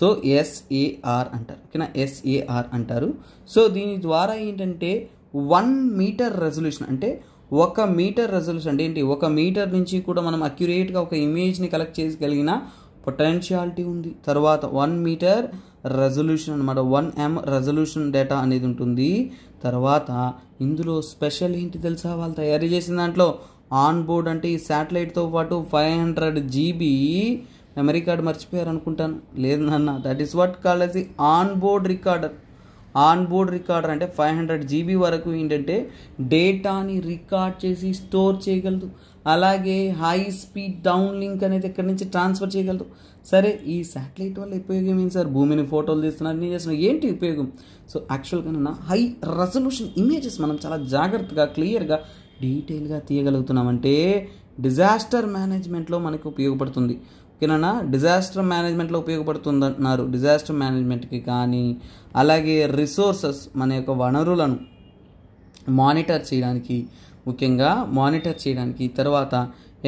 సో ఎస్ఏఆర్ అంటారు ఓకేనా ఎస్ఏఆర్ అంటారు సో దీని ద్వారా ఏంటంటే వన్ మీటర్ రెజల్యూషన్ అంటే ఒక మీటర్ రెజల్యూషన్ అంటే ఏంటి ఒక మీటర్ నుంచి కూడా మనం అక్యురేట్గా ఒక ఇమేజ్ని కలెక్ట్ చేయగలిగిన పొటెన్షియాలిటీ ఉంది తర్వాత వన్ మీటర్ రెజల్యూషన్ అనమాట వన్ ఎం రెజల్యూషన్ డేటా అనేది ఉంటుంది తర్వాత ఇందులో స్పెషల్ ఏంటి తెలుసా వాళ్ళు తయారు చేసిన దాంట్లో ఆన్ బోర్డ్ అంటే ఈ శాటిలైట్తో పాటు five hundred GB memory card మర్చిపోయారు అనుకుంటాను లేదు నాన్న that is what call as on board recorder on board recorder అంటే ఫైవ్ హండ్రెడ్ జీబీ వరకు ఏంటంటే డేటాని రికార్డ్ చేసి స్టోర్ చేయగలదు అలాగే హై స్పీడ్ డౌన్ లింక్ అనేది ఎక్కడి నుంచి ట్రాన్స్ఫర్ చేయగలదు సరే ఈ శాటిలైట్ వల్ల ఉపయోగం ఏంటి సార్ భూమిని ఫోటోలు తీస్తున్నారు నేను చేస్తున్నా ఏంటి ఉపయోగం సో యాక్చువల్గా నన్న హై రెజల్యూషన్ ఇమేజెస్ మనం చాలా జాగ్రత్తగా క్లియర్గా డీటెయిల్గా తీయగలుగుతున్నామంటే డిజాస్టర్ మేనేజ్మెంట్లో మనకు ఉపయోగపడుతుంది ఓకేనా డిజాస్టర్ మేనేజ్మెంట్లో ఉపయోగపడుతుంది అంటున్నారు డిజాస్టర్ మేనేజ్మెంట్కి కానీ అలాగే రిసోర్సెస్ మన యొక్క వనరులను మానిటర్ చేయడానికి ముఖ్యంగా మానిటర్ చేయడానికి తర్వాత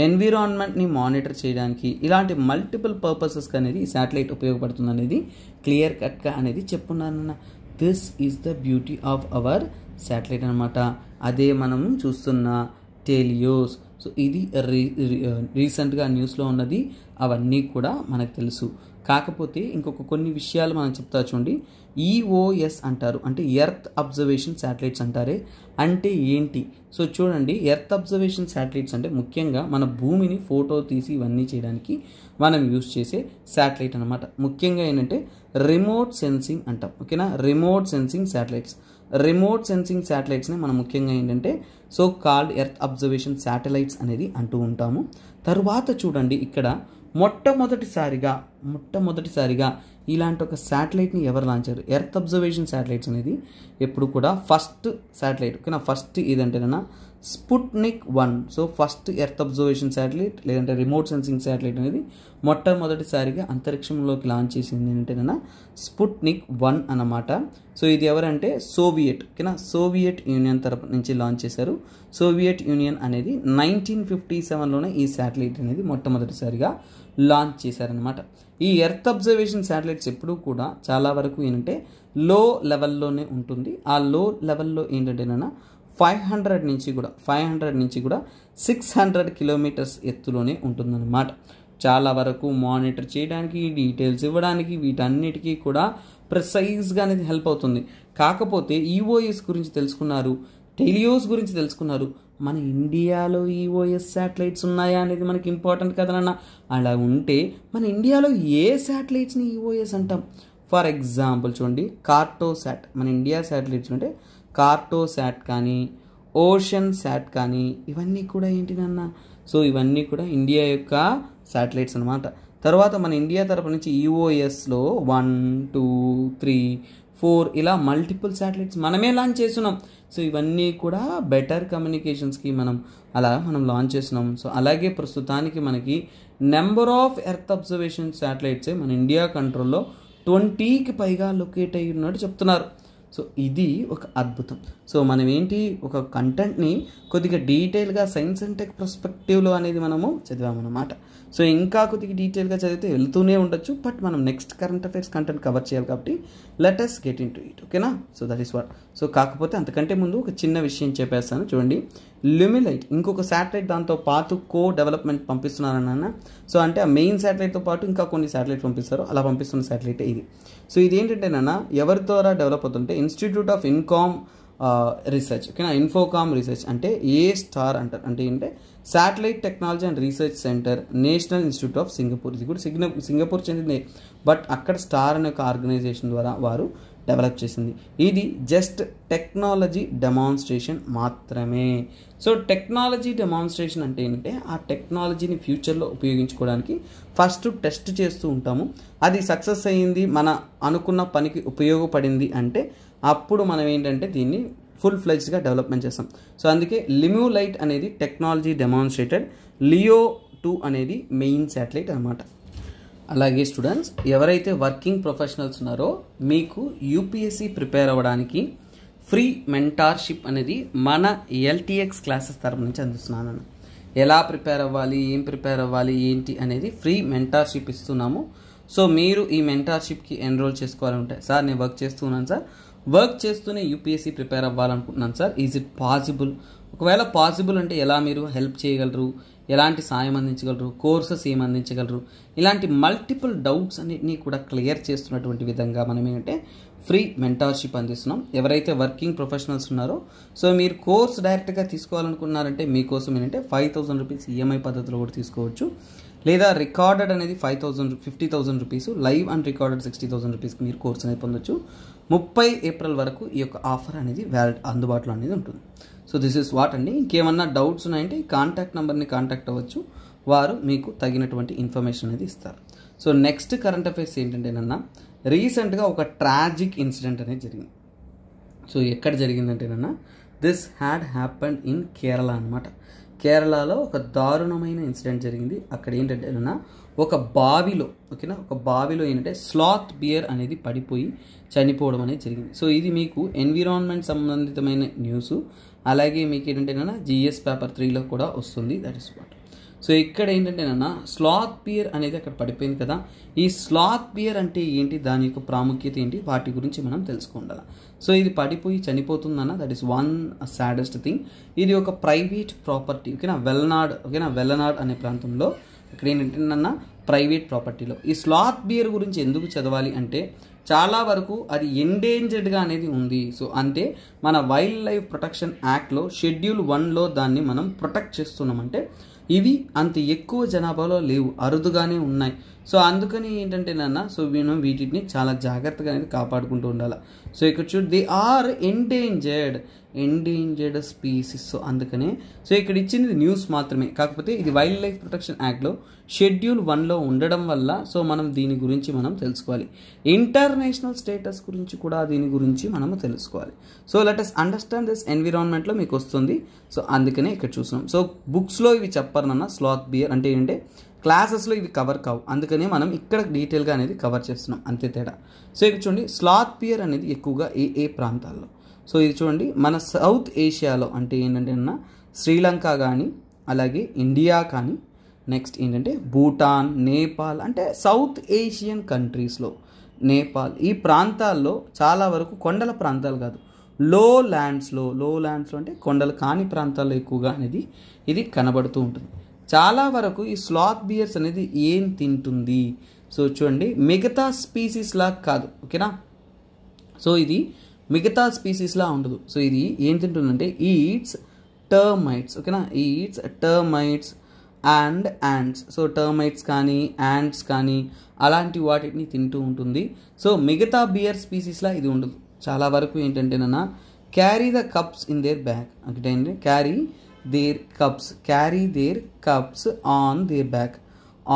ఎన్విరాన్మెంట్ని మానిటర్ చేయడానికి ఇలాంటి మల్టిపుల్ పర్పసెస్కి అనేది శాటిలైట్ ఉపయోగపడుతుంది అనేది క్లియర్ కట్గా అనేది చెప్పున్నానన్న this is the beauty of our satellite అనమాట అదే మనము చూస్తున్న టేలియోస్ సో ఇది రీ రీసెంట్గా న్యూస్లో ఉన్నది అవన్నీ కూడా మనకు తెలుసు కాకపోతే ఇంకొక కొన్ని విషయాలు మనం చెప్తా చూడండి ఈఓఎస్ e అంటారు అంటే ఎర్త్ అబ్జర్వేషన్ శాటిలైట్స్ అంటారే అంటే ఏంటి సో చూడండి ఎర్త్ అబ్జర్వేషన్ శాటిలైట్స్ అంటే ముఖ్యంగా మన భూమిని ఫోటో తీసి ఇవన్నీ చేయడానికి మనం యూస్ చేసే శాటిలైట్ అనమాట ముఖ్యంగా ఏంటంటే రిమోట్ సెన్సింగ్ అంటాం ఓకేనా remote sensing satellites remote sensing శాటిలైట్స్ని మనం ముఖ్యంగా ఏంటంటే so called earth observation satellites అనేది అంటూ ఉంటాము తరువాత చూడండి ఇక్కడ మొట్టమొదటిసారిగా మొట్టమొదటిసారిగా ఇలాంటి ఒక శాటిలైట్ని ఎవరు లాంచారు ఎర్త్ అబ్జర్వేషన్ శాటిలైట్స్ అనేది ఎప్పుడు కూడా ఫస్ట్ శాటిలైట్ ఓకేనా ఫస్ట్ ఇదంటేనా Sputnik one so first earth observation satellite లేదంటే రిమోట్ సెన్సింగ్ శాటిలైట్ అనేది మొట్టమొదటిసారిగా అంతరిక్షంలోకి లాంచ్ చేసింది ఏంటంటే స్పుట్నిక్ వన్ అన్నమాట సో ఇది ఎవరంటే సోవియట్ ఓకేనా సోవియట్ యూనియన్ తరపు నుంచి లాంచ్ చేశారు సోవియట్ యూనియన్ అనేది నైన్టీన్ ఫిఫ్టీ సెవెన్లోనే ఈ శాటిలైట్ అనేది మొట్టమొదటిసారిగా లాంచ్ చేశారనమాట ఈ ఎర్త్ అబ్జర్వేషన్ శాటిలైట్స్ ఎప్పుడూ కూడా చాలా వరకు ఏంటంటే లో లెవెల్లోనే ఉంటుంది ఆ లో లెవెల్లో ఏంటంటేనైనా ఫైవ్ హండ్రెడ్ నుంచి కూడా ఫైవ్ హండ్రెడ్ నుంచి కూడా సిక్స్ హండ్రెడ్ కిలోమీటర్స్ ఎత్తులోనే ఉంటుందన్నమాట చాలా వరకు మానిటర్ చేయడానికి డీటెయిల్స్ ఇవ్వడానికి వీటన్నిటికీ కూడా ప్రిసైజ్గా అనేది హెల్ప్ అవుతుంది కాకపోతే ఈఓఎస్ గురించి తెలుసుకున్నారు టెలియోస్ గురించి తెలుసుకున్నారు మన ఇండియాలో ఈఓఎస్ శాటిలైట్స్ ఉన్నాయా అనేది మనకి ఇంపార్టెంట్ కదనన్న అలా ఉంటే మన ఇండియాలో ఏ శాటిలైట్స్ని ఈఓఎస్ అంటాం ఫర్ ఎగ్జాంపుల్ చూడండి శాట్ మన ఇండియా శాటిలైట్స్ అంటే కార్టోశాట్ కానీ ఓషన్ శాట్ కానీ ఇవన్నీ కూడా ఏంటి నాన్న సో ఇవన్నీ కూడా ఇండియా యొక్క శాటిలైట్స్ అనమాట తర్వాత మన ఇండియా తరపు నుంచి ఈఓఎస్లో e one two three four ఇలా మల్టిపుల్ శాటిలైట్స్ మనమే లాంచ్ చేస్తున్నాం సో ఇవన్నీ కూడా బెటర్ కమ్యూనికేషన్స్కి మనం అలా మనం లాంచ్ చేస్తున్నాం సో అలాగే ప్రస్తుతానికి మనకి నెంబర్ ఆఫ్ ఎర్త్ అబ్జర్వేషన్ శాటిలైట్సే మన ఇండియా కంట్రోల్లో ట్వంటీకి పైగా లొకేట్ అయ్యి ఉన్నట్టు చెప్తున్నారు సో ఇది ఒక అద్భుతం సో మనం ఏంటి ఒక కంటెంట్ని కొద్దిగా డీటెయిల్గా సైన్స్ అండ్ టెక్ పర్స్పెక్టివ్లో అనేది మనము చదివామన్నమాట సో ఇంకా కొద్దిగా డీటెయిల్గా చదివితే వెళ్తూనే ఉండొచ్చు బట్ మనం next current affairs content cover చేయాలి కాబట్టి latest get into it ఓకేనా so that is what so కాకపోతే అంతకంటే ముందు ఒక చిన్న విషయం చెప్పేస్తాను చూడండి లిమిలైట్ ఇంకొక శాటిలైట్ దాంతో పాటు కో డెవలప్మెంట్ పంపిస్తున్నారన్న సో అంటే ఆ మెయిన్ శాటిలైట్తో పాటు ఇంకా కొన్ని శాటిలైట్ పంపిస్తారు అలా పంపిస్తున్న శాటిలైట్ ఇది సో ఇది ఏంటంటే నాన్న ఎవరి ద్వారా డెవలప్ అవుతుంటే ఇన్స్టిట్యూట్ ఆఫ్ ఇన్కామ్ రీసెర్చ్ ఓకేనా ఇన్ఫోకామ్ రీసెర్చ్ అంటే ఏ స్టార్ అంటారు అంటే ఏంటంటే satellite technology and research centre national institute of Singapore ఇది కూడా సింగపూర్ చెందింది బట్ అక్కడ స్టార్ అనే ఒక ఆర్గనైజేషన్ ద్వారా వారు డెవలప్ చేసింది ఇది జస్ట్ టెక్నాలజీ డెమాన్స్ట్రేషన్ మాత్రమే సో టెక్నాలజీ డెమాన్స్ట్రేషన్ అంటే ఏంటంటే ఆ టెక్నాలజీని ఫ్యూచర్లో ఉపయోగించుకోవడానికి ఫస్ట్ టెస్ట్ చేస్తూ ఉంటాము అది సక్సెస్ అయ్యింది మన అనుకున్న పనికి ఉపయోగపడింది అంటే అప్పుడు మనం ఏంటంటే దీన్ని ఫుల్ ఫ్లెజ్గా డెవలప్మెంట్ చేస్తాం సో అందుకే లిమ్యూ లైట్ అనేది టెక్నాలజీ డెమాన్స్ట్రేటెడ్ లియో టూ అనేది మెయిన్ శాటిలైట్ అనమాట అలాగే స్టూడెంట్స్ ఎవరైతే వర్కింగ్ ప్రొఫెషనల్స్ ఉన్నారో మీకు యూపీఎస్సి ప్రిపేర్ అవ్వడానికి ఫ్రీ మెంటార్షిప్ అనేది మన ఎల్టీఎక్స్ క్లాసెస్ తరపు నుంచి అందిస్తున్నాను ఎలా ప్రిపేర్ అవ్వాలి ఏం ప్రిపేర్ అవ్వాలి ఏంటి అనేది ఫ్రీ మెంటార్షిప్ ఇస్తున్నాము సో మీరు ఈ మెంటార్షిప్కి ఎన్రోల్ చేసుకోవాలంటే సార్ నేను వర్క్ చేస్తున్నాను సార్ వర్క్ చేస్తూనే యూపీఎస్సీ ప్రిపేర్ అవ్వాలనుకుంటున్నాను సార్ ఈజ్ ఇట్ పాసిబుల్ ఒకవేళ పాసిబుల్ అంటే ఎలా మీరు హెల్ప్ చేయగలరు ఎలాంటి సాయం అందించగలరు కోర్సెస్ ఏం అందించగలరు ఇలాంటి మల్టిపుల్ డౌట్స్ అన్నింటినీ కూడా క్లియర్ చేస్తున్నటువంటి విధంగా మనం ఏంటంటే ఫ్రీ మెంటార్షిప్ అందిస్తున్నాం ఎవరైతే వర్కింగ్ ప్రొఫెషనల్స్ ఉన్నారో సో మీరు కోర్స్ డైరెక్ట్గా తీసుకోవాలనుకున్నారంటే మీకోసం ఏంటంటే ఫైవ్ థౌసండ్ రూపీస్ ఈఎంఐ పద్ధతిలో కూడా తీసుకోవచ్చు లేదా రికార్డెడ్ అనేది five thousand fifty thousand rupees live and recorded sixty thousand రూపీస్కి మీరు కోర్స్ అనేది పొందొచ్చు ముప్పై ఏప్రిల్ వరకు ఈ యొక్క ఆఫర్ అనేది వ్యాలిడ్ అందుబాటులో అనేది ఉంటుంది సో దిస్ ఇస్ వాట్ అండి ఇంకేమన్నా డౌట్స్ ఉన్నాయంటే ఈ కాంటాక్ట్ నెంబర్ని కాంటాక్ట్ అవ్వచ్చు వారు మీకు తగినటువంటి ఇన్ఫర్మేషన్ అనేది ఇస్తారు సో నెక్స్ట్ కరెంట్ అఫైర్స్ నన్న రీసెంట్గా ఒక ట్రాజిక్ ఇన్సిడెంట్ అనేది జరిగింది సో ఎక్కడ నన్న this had happened in Kerala అనమాట కేరళలో ఒక దారుణమైన ఇన్సిడెంట్ జరిగింది అక్కడ నన్న ఒక బావిలో ఓకేనా ఒక బావిలో ఏంటంటే స్లాత్ బియర్ అనేది పడిపోయి చనిపోవడం అనేది జరిగింది సో ఇది మీకు ఎన్విరాన్మెంట్ సంబంధితమైన న్యూస్ అలాగే మీకు ఏంటంటే జిఎస్ పేపర్ త్రీలో కూడా వస్తుంది దట్ ఇస్ వాట్ సో ఇక్కడ ఏంటంటే నన్న స్లాత్ బియర్ అనేది అక్కడ పడిపోయింది కదా ఈ స్లాత్ బియర్ అంటే ఏంటి దాని యొక్క ప్రాముఖ్యత ఏంటి వాటి గురించి మనం తెలుసుకుండాలి సో ఇది పడిపోయి చనిపోతుందన్న that is one saddest thing ఇది ఒక ప్రైవేట్ ప్రాపర్టీ ఓకేనా వెల్నాడ్ ఓకేనా వెల్నాడ్ అనే ప్రాంతంలో ఇక్కడ ఏంటంటే నన్న ప్రైవేట్ ప్రాపర్టీలో ఈ స్లాత్ బియర్ గురించి ఎందుకు చదవాలి అంటే చాలా వరకు అది ఎండేంజర్డ్గా అనేది ఉంది సో అంటే మన వైల్డ్ లైఫ్ ప్రొటెక్షన్ యాక్ట్లో షెడ్యూల్ వన్లో దాన్ని మనం ప్రొటెక్ట్ చేస్తున్నామంటే ఇవి అంత ఎక్కువ జనాభాలో లేవు అరుదుగానే ఉన్నాయి సో అందుకని ఏంటంటే నాన్న సో మనం వీటిని చాలా జాగ్రత్తగా అనేది కాపాడుకుంటూ ఉండాలి సో ఇక్కడ చూడు they are endangered endangered species అందుకనే సో ఇక్కడ ఇచ్చింది న్యూస్ మాత్రమే కాకపోతే ఇది వైల్డ్ లైఫ్ ప్రొటెక్షన్ యాక్ట్లో షెడ్యూల్ వన్లో ఉండడం వల్ల సో మనం దీని గురించి మనం తెలుసుకోవాలి ఇంటర్నేషనల్ స్టేటస్ గురించి కూడా దీని గురించి మనం తెలుసుకోవాలి so let us understand this ఎన్విరాన్మెంట్లో మీకు వస్తుంది సో అందుకనే ఇక్కడ చూస్తున్నాం సో బుక్స్లో ఇవి చెప్పరు స్లాత్ బియర్ అంటే ఏంటంటే క్లాసెస్లో ఇవి కవర్ కావు అందుకనే మనం ఇక్కడ డీటెయిల్గా అనేది కవర్ చేస్తున్నాం అంతే తేడా సో ఇక్కడ చూడండి స్లాత్ బియర్ అనేది ఎక్కువగా ఏ ఏ ప్రాంతాల్లో సో ఇది చూడండి మన సౌత్ ఏషియాలో అంటే ఏంటంటే అన్న శ్రీలంక కానీ అలాగే ఇండియా కానీ నెక్స్ట్ ఏంటంటే భూటాన్ నేపాల్ అంటే సౌత్ ఏషియన్ కంట్రీస్లో నేపాల్ ఈ ప్రాంతాల్లో చాలా వరకు కొండల ప్రాంతాలు కాదు లో ల్యాండ్స్లో లో ల్యాండ్స్లో అంటే కొండలు కాని ప్రాంతాల్లో ఎక్కువగా అనేది ఇది కనబడుతూ ఉంటుంది చాలా వరకు ఈ స్లాత్ బియర్స్ అనేది ఏం తింటుంది సో చూడండి మిగతా స్పీసీస్లా కాదు ఓకేనా సో ఇది మిగతా స్పీసీస్లా ఉండదు సో ఇది ఏం తింటుందంటే ఈట్స్ టర్మైట్స్ ఓకేనా eats termites and ants so termites కానీ యాండ్స్ కానీ అలాంటి వాటిని తింటూ ఉంటుంది సో మిగతా బియర్ స్పీసీస్లా ఇది ఉండదు చాలా వరకు ఏంటంటేనన్నా carry the cubs in their back ఒకటే carry their cubs carry their cubs on their back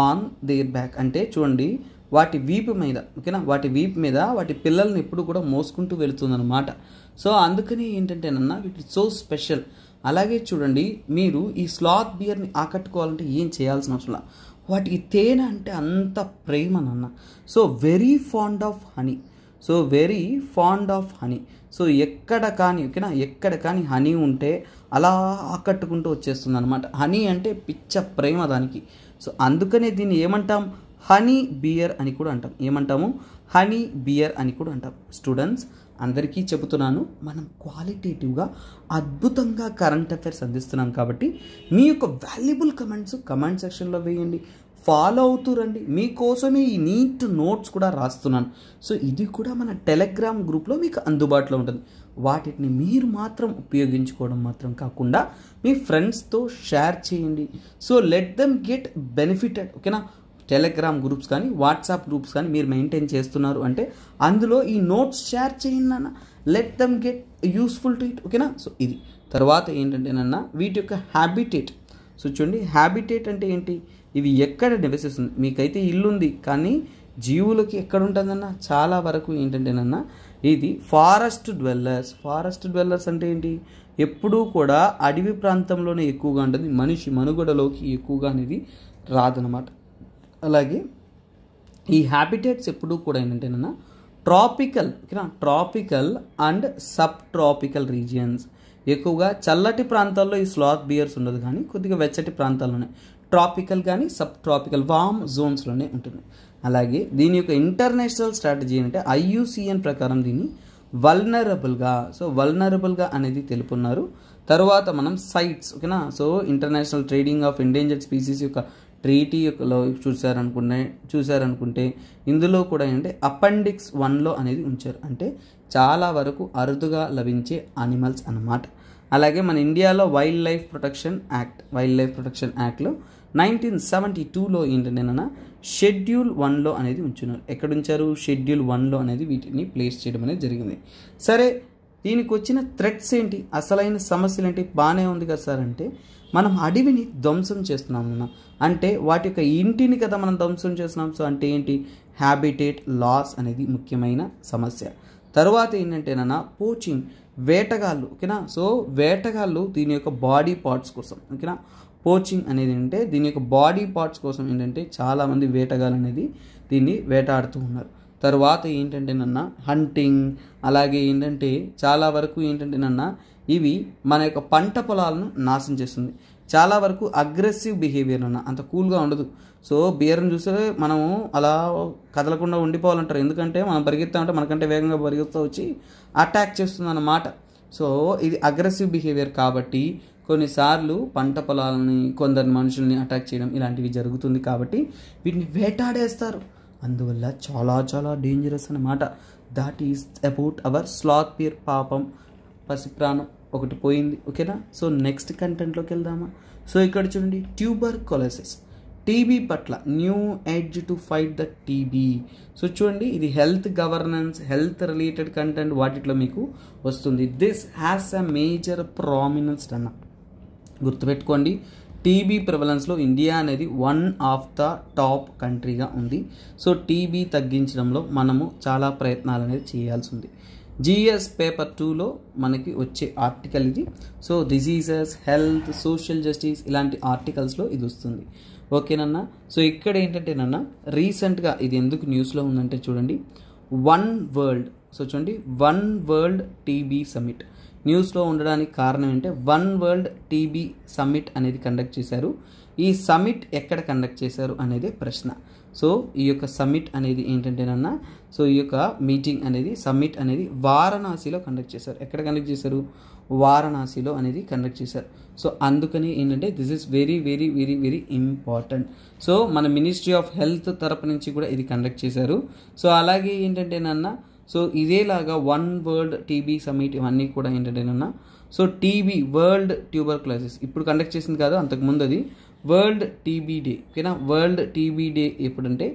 on their back అంటే చూడండి వాటి వీపు మీద ఓకేనా వాటి వీపు మీద వాటి పిల్లల్ని ఎప్పుడు కూడా మోసుకుంటూ వెళుతుందన్నమాట సో అందుకని ఏంటంటే ఇట్ ఇస్ సో స్పెషల్ అలాగే చూడండి మీరు ఈ స్లాత్ బియర్ని ఆకట్టుకోవాలంటే ఏం చేయాల్సిన అవసరం వాటికి తేనె అంటే అంత ప్రేమ నాన్న so very fond of honey so very fond of honey so ఎక్కడ కానీ ఓకేనా ఎక్కడ కానీ హనీ ఉంటే అలా ఆకట్టుకుంటూ వచ్చేస్తుంది అనమాట హనీ అంటే పిచ్చ ప్రేమ దానికి సో అందుకనే దీన్ని ఏమంటాం హనీ బియర్ అని కూడా అంటాం ఏమంటాము హనీ బియర్ అని కూడా అంటాం స్టూడెంట్స్ అందరికీ చెబుతున్నాను మనం క్వాలిటేటివ్గా అద్భుతంగా కరెంట్ అఫైర్స్ అందిస్తున్నాం కాబట్టి మీ యొక్క వాల్యుబుల్ కమెంట్స్ కమెంట్ సెక్షన్లో వేయండి ఫాలో అవుతూ రండి మీకోసమే ఈ నీట్ నోట్స్ కూడా రాస్తున్నాను సో ఇది కూడా మన టెలిగ్రామ్ గ్రూప్లో మీకు అందుబాటులో ఉంటుంది వాటిని మీరు మాత్రం ఉపయోగించుకోవడం మాత్రం కాకుండా మీ ఫ్రెండ్స్తో షేర్ చేయండి so let them get benefited ఓకేనా టెలిగ్రామ్ గ్రూప్స్ కానీ వాట్సాప్ గ్రూప్స్ కానీ మీరు మెయింటైన్ చేస్తున్నారు అంటే అందులో ఈ నోట్స్ షేర్ చేయండి అన్న let them get useful to it ఓకేనా సో ఇది తర్వాత ఏంటంటే నన్న వీటి యొక్క హ్యాబిటేట్ సో చూడండి హ్యాబిటేట్ అంటే ఏంటి ఇవి ఎక్కడ నివసిస్తుంది మీకైతే ఇల్లుంది కానీ జీవులకి ఎక్కడ ఉంటుందన్న చాలా వరకు ఏంటంటే నన్న ఇది ఫారెస్ట్ డ్వెల్లర్స్ ఫారెస్ట్ డ్వెల్లర్స్ అంటే ఏంటి ఎప్పుడూ కూడా అడవి ప్రాంతంలోనే ఎక్కువగా ఉంటుంది మనిషి మనుగడలోకి ఎక్కువగా అనేది రాదనమాట అలాగే ఈ హ్యాబిటేట్స్ ఎప్పుడు కూడా ఏంటంటేనన్నా ట్రాపికల్ ఓకేనా tropical and subtropical regions ఎక్కువగా చల్లటి ప్రాంతాల్లో ఈ స్లాత్ బియర్స్ ఉండదు కానీ కొద్దిగా వెచ్చటి ప్రాంతాల్లోనే ట్రాపికల్ కానీ సబ్ ట్రాపికల్ వామ్ జోన్స్లోనే ఉంటుంది అలాగే దీని యొక్క ఇంటర్నేషనల్ స్ట్రాటజీ ఏంటంటే ఐయుసిఎన్ ప్రకారం దీన్ని వల్నరబుల్గా సో వల్నరబుల్గా అనేది తెలుపున్నారు తర్వాత మనం సైట్స్ ఓకేనా so international trading of endangered species యొక్క ట్రీటీ లో చూసారనుకునే చూసారనుకుంటే ఇందులో కూడా ఏంటంటే అపెండిక్స్ వన్లో అనేది ఉంచారు అంటే చాలా వరకు అరుదుగా లభించే అనిమల్స్ అన్నమాట అలాగే మన ఇండియాలో wildlife protection act wildlife protection యాక్ట్లో నైన్టీన్ సెవెంటీ టూలో ఏంటంటేనన్నా షెడ్యూల్ వన్లో అనేది ఉంచున్నారు ఎక్కడ ఉంచారు షెడ్యూల్ వన్లో అనేది వీటిని ప్లేస్ చేయడం అనేది జరిగింది సరే దీనికి వచ్చిన థ్రెట్స్ ఏంటి అసలైన సమస్యలు ఏంటి బాగానే ఉంది కదా సార్ అంటే మనం అడవిని ధ్వంసం చేస్తున్నాం అంటే వాటి యొక్క ఇంటిని కదా మనం ధ్వంసం చేస్తున్నాం సో అంటే ఏంటి హ్యాబిటేట్ లాస్ అనేది ముఖ్యమైన సమస్య తర్వాత ఏంటంటేనన్నా పోచింగ్ వేటగాళ్ళు ఓకేనా సో వేటగాళ్ళు దీని యొక్క బాడీ పార్ట్స్ కోసం ఓకేనా పోచింగ్ అనేది ఏంటంటే దీని యొక్క బాడీ పార్ట్స్ కోసం ఏంటంటే చాలామంది వేటగాళ్ళు అనేది దీన్ని వేటాడుతూ ఉన్నారు తర్వాత ఏంటంటే నన్న హంటింగ్ అలాగే ఏంటంటే చాలా వరకు ఏంటంటే నన్న ఇవి మన యొక్క పంట పొలాలను నాశనం చేస్తుంది చాలా వరకు అగ్రెసివ్ బిహేవియర్ అన్న అంత కూల్గా ఉండదు సో బియర్ని చూస్తే మనము అలా కదలకుండా ఉండిపోవాలంటారు ఎందుకంటే మనం పరిగెత్తా ఉంటే మనకంటే వేగంగా పరిగెత్తా వచ్చి అటాక్ చేస్తుంది అన్నమాట సో ఇది అగ్రెసివ్ బిహేవియర్ కాబట్టి కొన్నిసార్లు పంట పొలాలని కొందరు మనుషుల్ని అటాక్ చేయడం ఇలాంటివి జరుగుతుంది కాబట్టి వీటిని వేటాడేస్తారు అందువల్ల చాలా చాలా డేంజరస్ అన్నమాట that is about our sloth bear పాపం పసిప్రాణం ఒకటి పోయింది ఓకేనా సో నెక్స్ట్ కంటెంట్లోకి వెళ్దామా సో ఇక్కడ చూడండి ట్యూబర్ కొలసిస్ టీబీ పట్ల new edge to fight the TB so చూడండి ఇది health governance health related content వాటిలో మీకు వస్తుంది this has a major prominence అన్న గుర్తుపెట్టుకోండి టీబీ ప్రెవలెన్స్లో ఇండియా అనేది వన్ ఆఫ్ ద టాప్ కంట్రీగా ఉంది సో టీబీ తగ్గించడంలో మనము చాలా ప్రయత్నాలు అనేది చేయాల్సి ఉంది జిఎస్ పేపర్ టూలో మనకి వచ్చే ఆర్టికల్ ఇది so diseases health social justice ఇలాంటి ఆర్టికల్స్లో ఇది వస్తుంది ఓకేనన్నా సో ఇక్కడ ఏంటంటే నన్న రీసెంట్గా ఇది ఎందుకు న్యూస్లో ఉందంటే చూడండి వన్ వరల్డ్ సో చూడండి వన్ వరల్డ్ టీబీ సమ్మిట్ న్యూస్లో ఉండడానికి కారణం ఏంటంటే వన్ వరల్డ్ టీబీ సమ్మిట్ అనేది కండక్ట్ చేశారు ఈ సమ్మిట్ ఎక్కడ కండక్ట్ చేశారు అనేది ప్రశ్న సో ఈ యొక్క సమ్మిట్ అనేది ఏంటంటేనన్నా సో ఈ యొక్క మీటింగ్ అనేది సమ్మిట్ అనేది వారణాసిలో కండక్ట్ చేశారు ఎక్కడ కండక్ట్ చేశారు వారణాసిలో అనేది కండక్ట్ చేశారు సో అందుకని ఏంటంటే this is very very very very important so మన మినిస్ట్రీ ఆఫ్ హెల్త్ తరపు నుంచి కూడా ఇది కండక్ట్ చేశారు సో అలాగే ఏంటంటేనన్నా సో ఇదేలాగా వన్ వరల్డ్ టీబీ సమ్మిట్ ఇవన్నీ కూడా ఏంటంటేనన్నా so TB world tuberculosis ఇప్పుడు కండక్ట్ చేసింది కాదు అంతకుముందు అది వరల్డ్ టీబీ డే ఓకేనా వరల్డ్ టీబీ డే ఎప్పుడంటే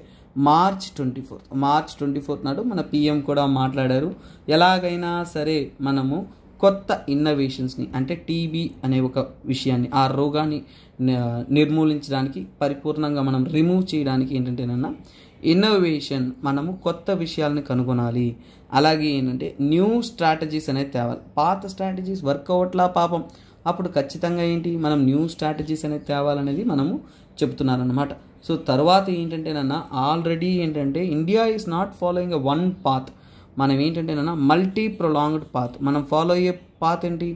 March twenty fourth March twenty fourth నాడు మన పిఎం కూడా మాట్లాడారు ఎలాగైనా సరే మనము కొత్త ఇన్నోవేషన్స్ని అంటే టీబీ అనే ఒక విషయాన్ని ఆ రోగాన్ని నిర్మూలించడానికి పరిపూర్ణంగా మనం రిమూవ్ చేయడానికి ఏంటంటేనన్నా ఇన్నోవేషన్ మనము కొత్త విషయాలను కనుగొనాలి అలాగే ఏంటంటే న్యూ స్ట్రాటజీస్ అనేది తేవాలి పాత స్ట్రాటజీస్ వర్క్ పాపం అప్పుడు ఖచ్చితంగా ఏంటి మనం న్యూ స్ట్రాటజీస్ అనేది తేవాలనేది మనము చెప్తున్నారనమాట సో తర్వాత ఏంటంటే నాన్న ఆల్రెడీ ఏంటంటే India is not following a one path మనం ఏంటంటే నాన్న మల్టీ ప్రొలాంగ్డ్ పాత్ మనం ఫాలో అయ్యే పాత్ ఏంటి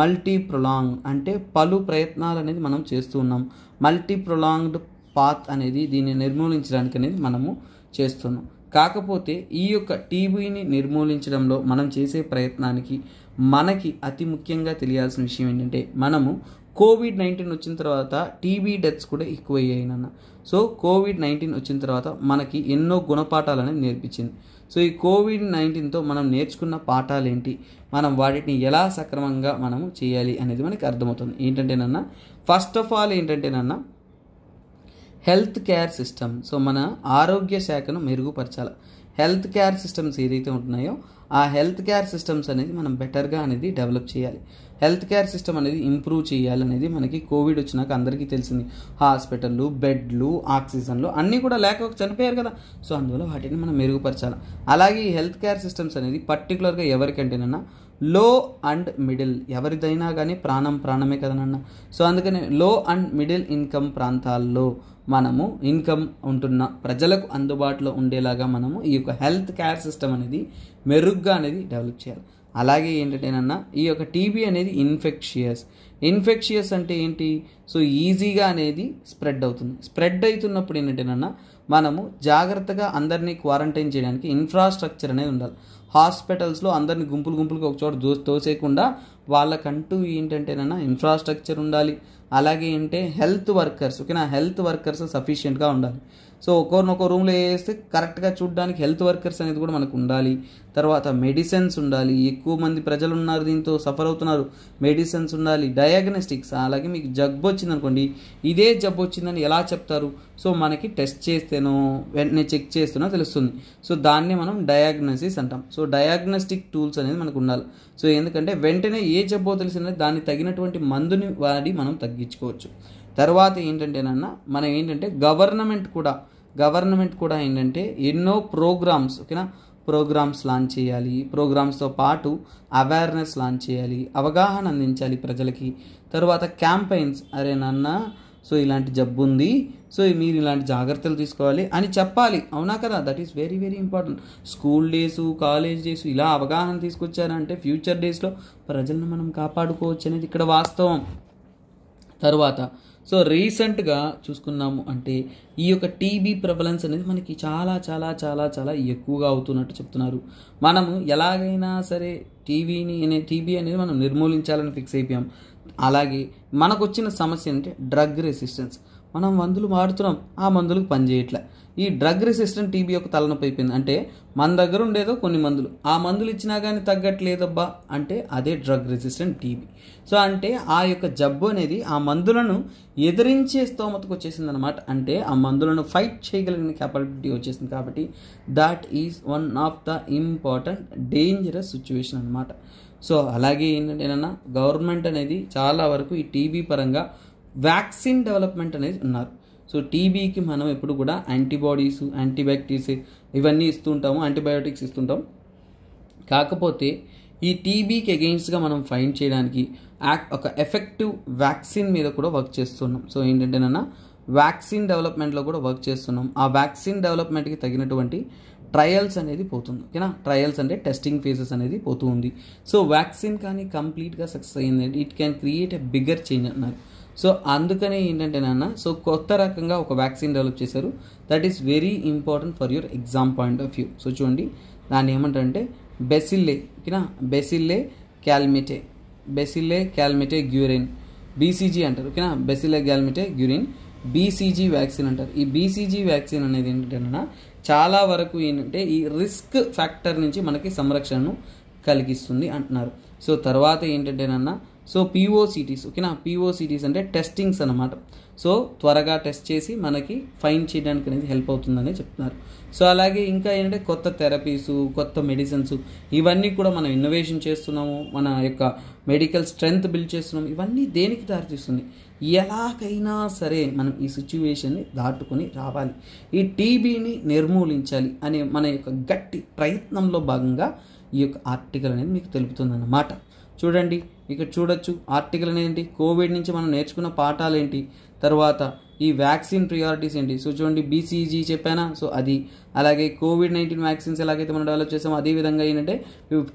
మల్టీ ప్రొలాంగ్ అంటే పలు ప్రయత్నాలు అనేది మనం చేస్తూ ఉన్నాం మల్టీ ప్రొలాంగ్డ్ పాత్ అనేది దీన్ని నిర్మూలించడానికి అనేది మనము చేస్తున్నాం కాకపోతే ఈ యొక్క టీబీని నిర్మూలించడంలో మనం చేసే ప్రయత్నానికి మనకి అతి ముఖ్యంగా తెలియాల్సిన విషయం ఏంటంటే మనము కోవిడ్ నైన్టీన్ వచ్చిన తర్వాత టీబీ డెత్స్ కూడా ఎక్కువ అయ్యాయి సో కోవిడ్ నైన్టీన్ వచ్చిన తర్వాత మనకి ఎన్నో గుణపాఠాలు అనేది నేర్పించింది సో ఈ కోవిడ్ నైన్టీన్తో మనం నేర్చుకున్న పాఠాలు ఏంటి మనం వాటిని ఎలా సక్రమంగా మనము చేయాలి అనేది మనకి అర్థమవుతుంది ఏంటంటేనన్నా ఫస్ట్ ఆఫ్ ఆల్ ఏంటంటేనన్నా హెల్త్ కేర్ సిస్టమ్ సో మన ఆరోగ్య శాఖను మెరుగుపరచాలి హెల్త్ కేర్ సిస్టమ్స్ ఏదైతే ఉంటున్నాయో ఆ హెల్త్ కేర్ సిస్టమ్స్ అనేది మనం బెటర్గా అనేది డెవలప్ చేయాలి హెల్త్ కేర్ సిస్టమ్ అనేది ఇంప్రూవ్ చేయాలనేది మనకి కోవిడ్ వచ్చినాక అందరికీ తెలిసింది హాస్పిటల్లు బెడ్లు ఆక్సిజన్లు అన్నీ కూడా లేక చనిపోయారు కదా సో అందువల్ల వాటిని మనం మెరుగుపరచాలి అలాగే ఈ హెల్త్ కేర్ సిస్టమ్స్ అనేది పర్టికులర్గా ఎవరికంటేనన్నా లో అండ్ మిడిల్ ఎవరిదైనా కానీ ప్రాణం ప్రాణమే కదనన్న సో అందుకని లో అండ్ మిడిల్ ఇన్కమ్ ప్రాంతాల్లో మనము ఇన్కమ్ ఉంటున్న ప్రజలకు అందుబాటులో ఉండేలాగా మనము ఈ యొక్క హెల్త్ కేర్ సిస్టమ్ అనేది మెరుగ్గా అనేది డెవలప్ చేయాలి అలాగే ఏంటంటేనన్నా ఈ యొక్క టీబీ అనేది ఇన్ఫెక్షియస్ ఇన్ఫెక్షియస్ అంటే ఏంటి సో ఈజీగా అనేది స్ప్రెడ్ అవుతుంది స్ప్రెడ్ అవుతున్నప్పుడు ఏంటంటేనన్నా మనము జాగ్రత్తగా అందరినీ క్వారంటైన్ చేయడానికి ఇన్ఫ్రాస్ట్రక్చర్ అనేది ఉండాలి హాస్పిటల్స్లో అందరిని గుంపులు ఒక చోట దో తోసేయకుండా వాళ్ళకంటూ ఏంటంటేనన్నా ఇన్ఫ్రాస్ట్రక్చర్ ఉండాలి అలాగే ఏంటంటే హెల్త్ వర్కర్స్ ఓకేనా హెల్త్ వర్కర్స్ సఫిషియెంట్గా ఉండాలి సో ఒకరినొక రూమ్లో వేస్తే కరెక్ట్గా చూడడానికి హెల్త్ వర్కర్స్ అనేది కూడా మనకు ఉండాలి తర్వాత మెడిసిన్స్ ఉండాలి ఎక్కువ మంది ప్రజలు ఉన్నారు దీంతో సఫర్ అవుతున్నారు మెడిసిన్స్ ఉండాలి డయాగ్నోస్టిక్స్ అలాగే మీకు జబ్బు వచ్చింది అనుకోండి ఇదే జబ్బు వచ్చిందని ఎలా చెప్తారు సో మనకి టెస్ట్ చేస్తేనో వెంటనే చెక్ చేస్తేనో తెలుస్తుంది సో దాన్ని మనం డయాగ్నోసిస్ అంటాం సో డయాగ్నోస్టిక్ టూల్స్ అనేది మనకు ఉండాలి సో ఎందుకంటే వెంటనే ఏ జబ్బో తెలిసిందని దాన్ని తగినటువంటి మందుని వాడి మనం తగ్గించుకోవచ్చు తర్వాత ఏంటంటేనన్న మనం ఏంటంటే గవర్నమెంట్ కూడా గవర్నమెంట్ కూడా ఏంటంటే ఎన్నో ప్రోగ్రామ్స్ ఓకేనా ప్రోగ్రామ్స్ లాంచ్ చేయాలి ప్రోగ్రామ్స్తో పాటు అవేర్నెస్ లాంచ్ చేయాలి అవగాహన అందించాలి ప్రజలకి తర్వాత క్యాంపెయిన్స్ అరే నాన్న సో ఇలాంటి జబ్బు ఉంది సో మీరు ఇలాంటి జాగ్రత్తలు తీసుకోవాలి అని చెప్పాలి అవునా కదా that is very very important school days college days ఇలా అవగాహన తీసుకొచ్చారంటే ఫ్యూచర్ డేస్లో ప్రజలను మనం కాపాడుకోవచ్చు అనేది ఇక్కడ వాస్తవం తర్వాత సో రీసెంట్గా చూసుకున్నాము అంటే ఈ యొక్క టీబీ ప్రబలెన్స్ అనేది మనకి చాలా చాలా చాలా చాలా ఎక్కువగా అవుతున్నట్టు చెప్తున్నారు మనము ఎలాగైనా సరే టీవీని అనే టీబీ అనేది మనం నిర్మూలించాలని ఫిక్స్ అయిపోయాం అలాగే మనకు వచ్చిన సమస్య అంటే డ్రగ్ రెసిస్టెన్స్ మనం మందులు వాడుతున్నాం ఆ మందులకు పనిచేయట్లే ఈ డ్రగ్ రెసిస్టెంట్ టీబీ యొక్క తలనొప్పి అయిపోయింది అంటే మన దగ్గర ఉండేదో కొన్ని మందులు ఆ మందులు ఇచ్చినా కానీ తగ్గట్లేదబ్బా అంటే అదే డ్రగ్ రెసిస్టెంట్ టీబీ సో అంటే ఆ యొక్క జబ్బు అనేది ఆ మందులను ఎదిరించే స్తోమతకు వచ్చేసింది అనమాట అంటే ఆ మందులను ఫైట్ చేయగలిగిన కెపాబిలిటీ వచ్చేసింది కాబట్టి that is one of the important dangerous situation అనమాట సో అలాగే ఏంటంటే గవర్నమెంట్ అనేది చాలా వరకు ఈ టీబీ పరంగా వ్యాక్సిన్ డెవలప్మెంట్ అనేది ఉన్నారు సో టీబీకి మనం ఎప్పుడు కూడా యాంటీబాడీస్ యాంటీబయాక్టీస్ ఇవన్నీ ఇస్తుంటాము యాంటీబయాటిక్స్ ఇస్తుంటాం కాకపోతే ఈ టీబీకి అగెయిన్స్ట్గా మనం ఫైండ్ చేయడానికి ఒక ఎఫెక్టివ్ వ్యాక్సిన్ మీద కూడా వర్క్ చేస్తున్నాం సో ఏంటంటే నన్న వ్యాక్సిన్ డెవలప్మెంట్లో కూడా వర్క్ చేస్తున్నాం ఆ వ్యాక్సిన్ డెవలప్మెంట్కి తగినటువంటి ట్రయల్స్ అనేది పోతుంది ఓకేనా ట్రయల్స్ అంటే టెస్టింగ్ ఫేజెస్ అనేది పోతూ ఉంది సో వ్యాక్సిన్ కానీ కంప్లీట్గా సక్సెస్ అయ్యిందంటే it can create a bigger change అన్నారు సో అందుకనే ఏంటంటే నాన్న సో కొత్త రకంగా ఒక వ్యాక్సిన్ డెవలప్ చేశారు that is very important for your exam point of view so చూడండి దాన్ని ఏమంటారంటే బెసిల్లే ఓకేనా బెసిల్లే క్యాల్మిటే బెసిల్లే క్యాల్మిటే గ్యూరిన్ బీసీజీ అంటారు ఓకేనా బెసిల్లే క్యాల్మిటే గ్యూరిన్ బీసీజీ వ్యాక్సిన్ అంటారు ఈ బీసీజీ వ్యాక్సిన్ అనేది ఏంటంటే చాలా వరకు ఏంటంటే ఈ రిస్క్ ఫ్యాక్టర్ నుంచి మనకి సంరక్షణను కలిగిస్తుంది అంటున్నారు సో తర్వాత ఏంటంటేనన్నా సో పీఓసిటీస్ ఓకేనా పీఓసిటీస్ అంటే టెస్టింగ్స్ అనమాట సో త్వరగా టెస్ట్ చేసి మనకి ఫైన్ చేయడానికి అనేది హెల్ప్ అవుతుందని చెప్తున్నారు సో అలాగే ఇంకా ఏంటంటే కొత్త థెరపీస్ కొత్త మెడిసిన్స్ ఇవన్నీ కూడా మనం ఇన్నోవేషన్ చేస్తున్నాము మన యొక్క మెడికల్ స్ట్రెంగ్త్ బిల్డ్ చేస్తున్నాము ఇవన్నీ దేనికి దారితీస్తుంది ఎలాగైనా సరే మనం ఈ సిచ్యువేషన్ని దాటుకొని రావాలి ఈ టీబీని నిర్మూలించాలి అనే మన యొక్క గట్టి ప్రయత్నంలో భాగంగా ఈ యొక్క ఆర్టికల్ అనేది మీకు తెలుపుతుందన్నమాట చూడండి ఇక్కడ చూడొచ్చు ఆర్టికల్ అనేది కోవిడ్ నుంచి మనం నేర్చుకున్న పాఠాలు ఏంటి తర్వాత ఈ వ్యాక్సిన్ ప్రియారిటీస్ ఏంటి సో చూడండి బీసీజీ చెప్పానా సో అది అలాగే కోవిడ్ నైన్టీన్ వ్యాక్సిన్స్ ఎలాగైతే మనం డెవలప్ చేసామో అదేవిధంగా ఏంటంటే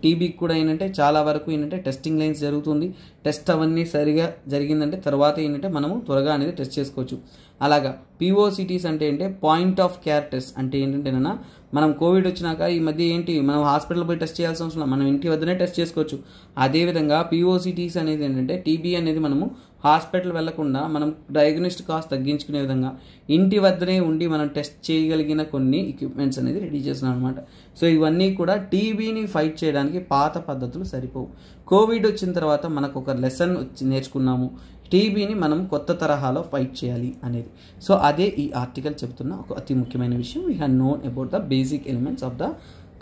టీబీకి కూడా ఏంటంటే చాలా వరకు ఏంటంటే టెస్టింగ్ లైన్స్ జరుగుతుంది టెస్ట్ అవన్నీ సరిగా జరిగిందంటే తర్వాత ఏంటంటే మనము త్వరగా అనేది టెస్ట్ చేసుకోవచ్చు అలాగా పిఓసిటీస్ అంటే ఏంటి పాయింట్ ఆఫ్ కేర్ టెస్ట్ అంటే ఏంటంటే మనం కోవిడ్ వచ్చినాక ఈ మధ్య ఏంటి మనం హాస్పిటల్ పోయి టెస్ట్ చేయాల్సిన అవసరం మనం ఇంటి వద్దనే టెస్ట్ చేసుకోవచ్చు అదేవిధంగా పీఓసిటీస్ అనేది ఏంటంటే టీబీ అనేది మనము హాస్పిటల్ వెళ్లకుండా మనం డయాగ్నోస్ట్ కాస్ట్ తగ్గించుకునే విధంగా ఇంటి వద్దనే ఉండి మనం టెస్ట్ చేయగలిగిన కొన్ని ఎక్విప్మెంట్స్ అనేది రెడీ చేస్తున్నాం అనమాట సో ఇవన్నీ కూడా టీబీని ఫైట్ చేయడానికి పాత పద్ధతులు సరిపోవు కోవిడ్ వచ్చిన తర్వాత మనకు ఒక లెసన్ నేర్చుకున్నాము టీబీని మనం కొత్త తరహాలో ఫైట్ చేయాలి అనేది సో అదే ఈ ఆర్టికల్ చెబుతున్న ఒక అతి ముఖ్యమైన విషయం we have known about the basic elements of the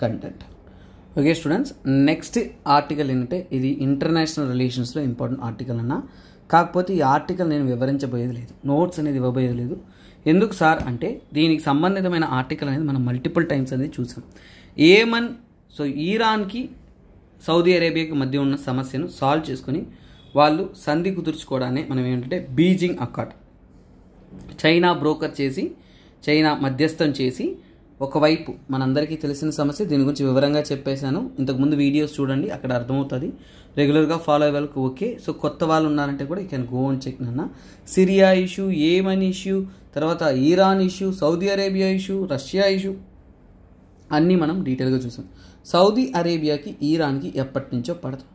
content okay students next article ఏంటంటే ఇది ఇంటర్నేషనల్ రిలేషన్స్లో ఇంపార్టెంట్ ఆర్టికల్ అన్న కాకపోతే ఈ ఆర్టికల్ నేను వివరించబోయేది లేదు నోట్స్ అనేది ఇవ్వబోయేది లేదు ఎందుకు సార్ అంటే దీనికి సంబంధితమైన ఆర్టికల్ అనేది మనం మల్టిపుల్ టైమ్స్ అనేది చూసాం ఏమన్ సో ఈరాన్కి సౌదీ అరేబియాకి మధ్య ఉన్న సమస్యను సాల్వ్ చేసుకొని వాళ్ళు సంధి కుదుర్చుకోవడాన్ని మనం ఏంటంటే బీజింగ్ అక్కాట్ చైనా బ్రోకర్ చేసి చైనా మధ్యస్థం చేసి ఒకవైపు మనందరికీ తెలిసిన సమస్య దీని గురించి వివరంగా చెప్పేశాను ఇంతకుముందు వీడియోస్ చూడండి అక్కడ అర్థమవుతుంది రెగ్యులర్గా ఫాలో అయ్యే వాళ్ళకి ఓకే సో కొత్త వాళ్ళు ఉన్నారంటే కూడా you can go and check నన్న సిరియా ఇష్యూ ఏమన్ ఇష్యూ తర్వాత Iran issue Saudi Arabia issue Russia issue అన్నీ మనం డీటెయిల్గా చూసాం సౌదీ అరేబియాకి ఈరాన్కి ఎప్పటి నుంచో పడతాం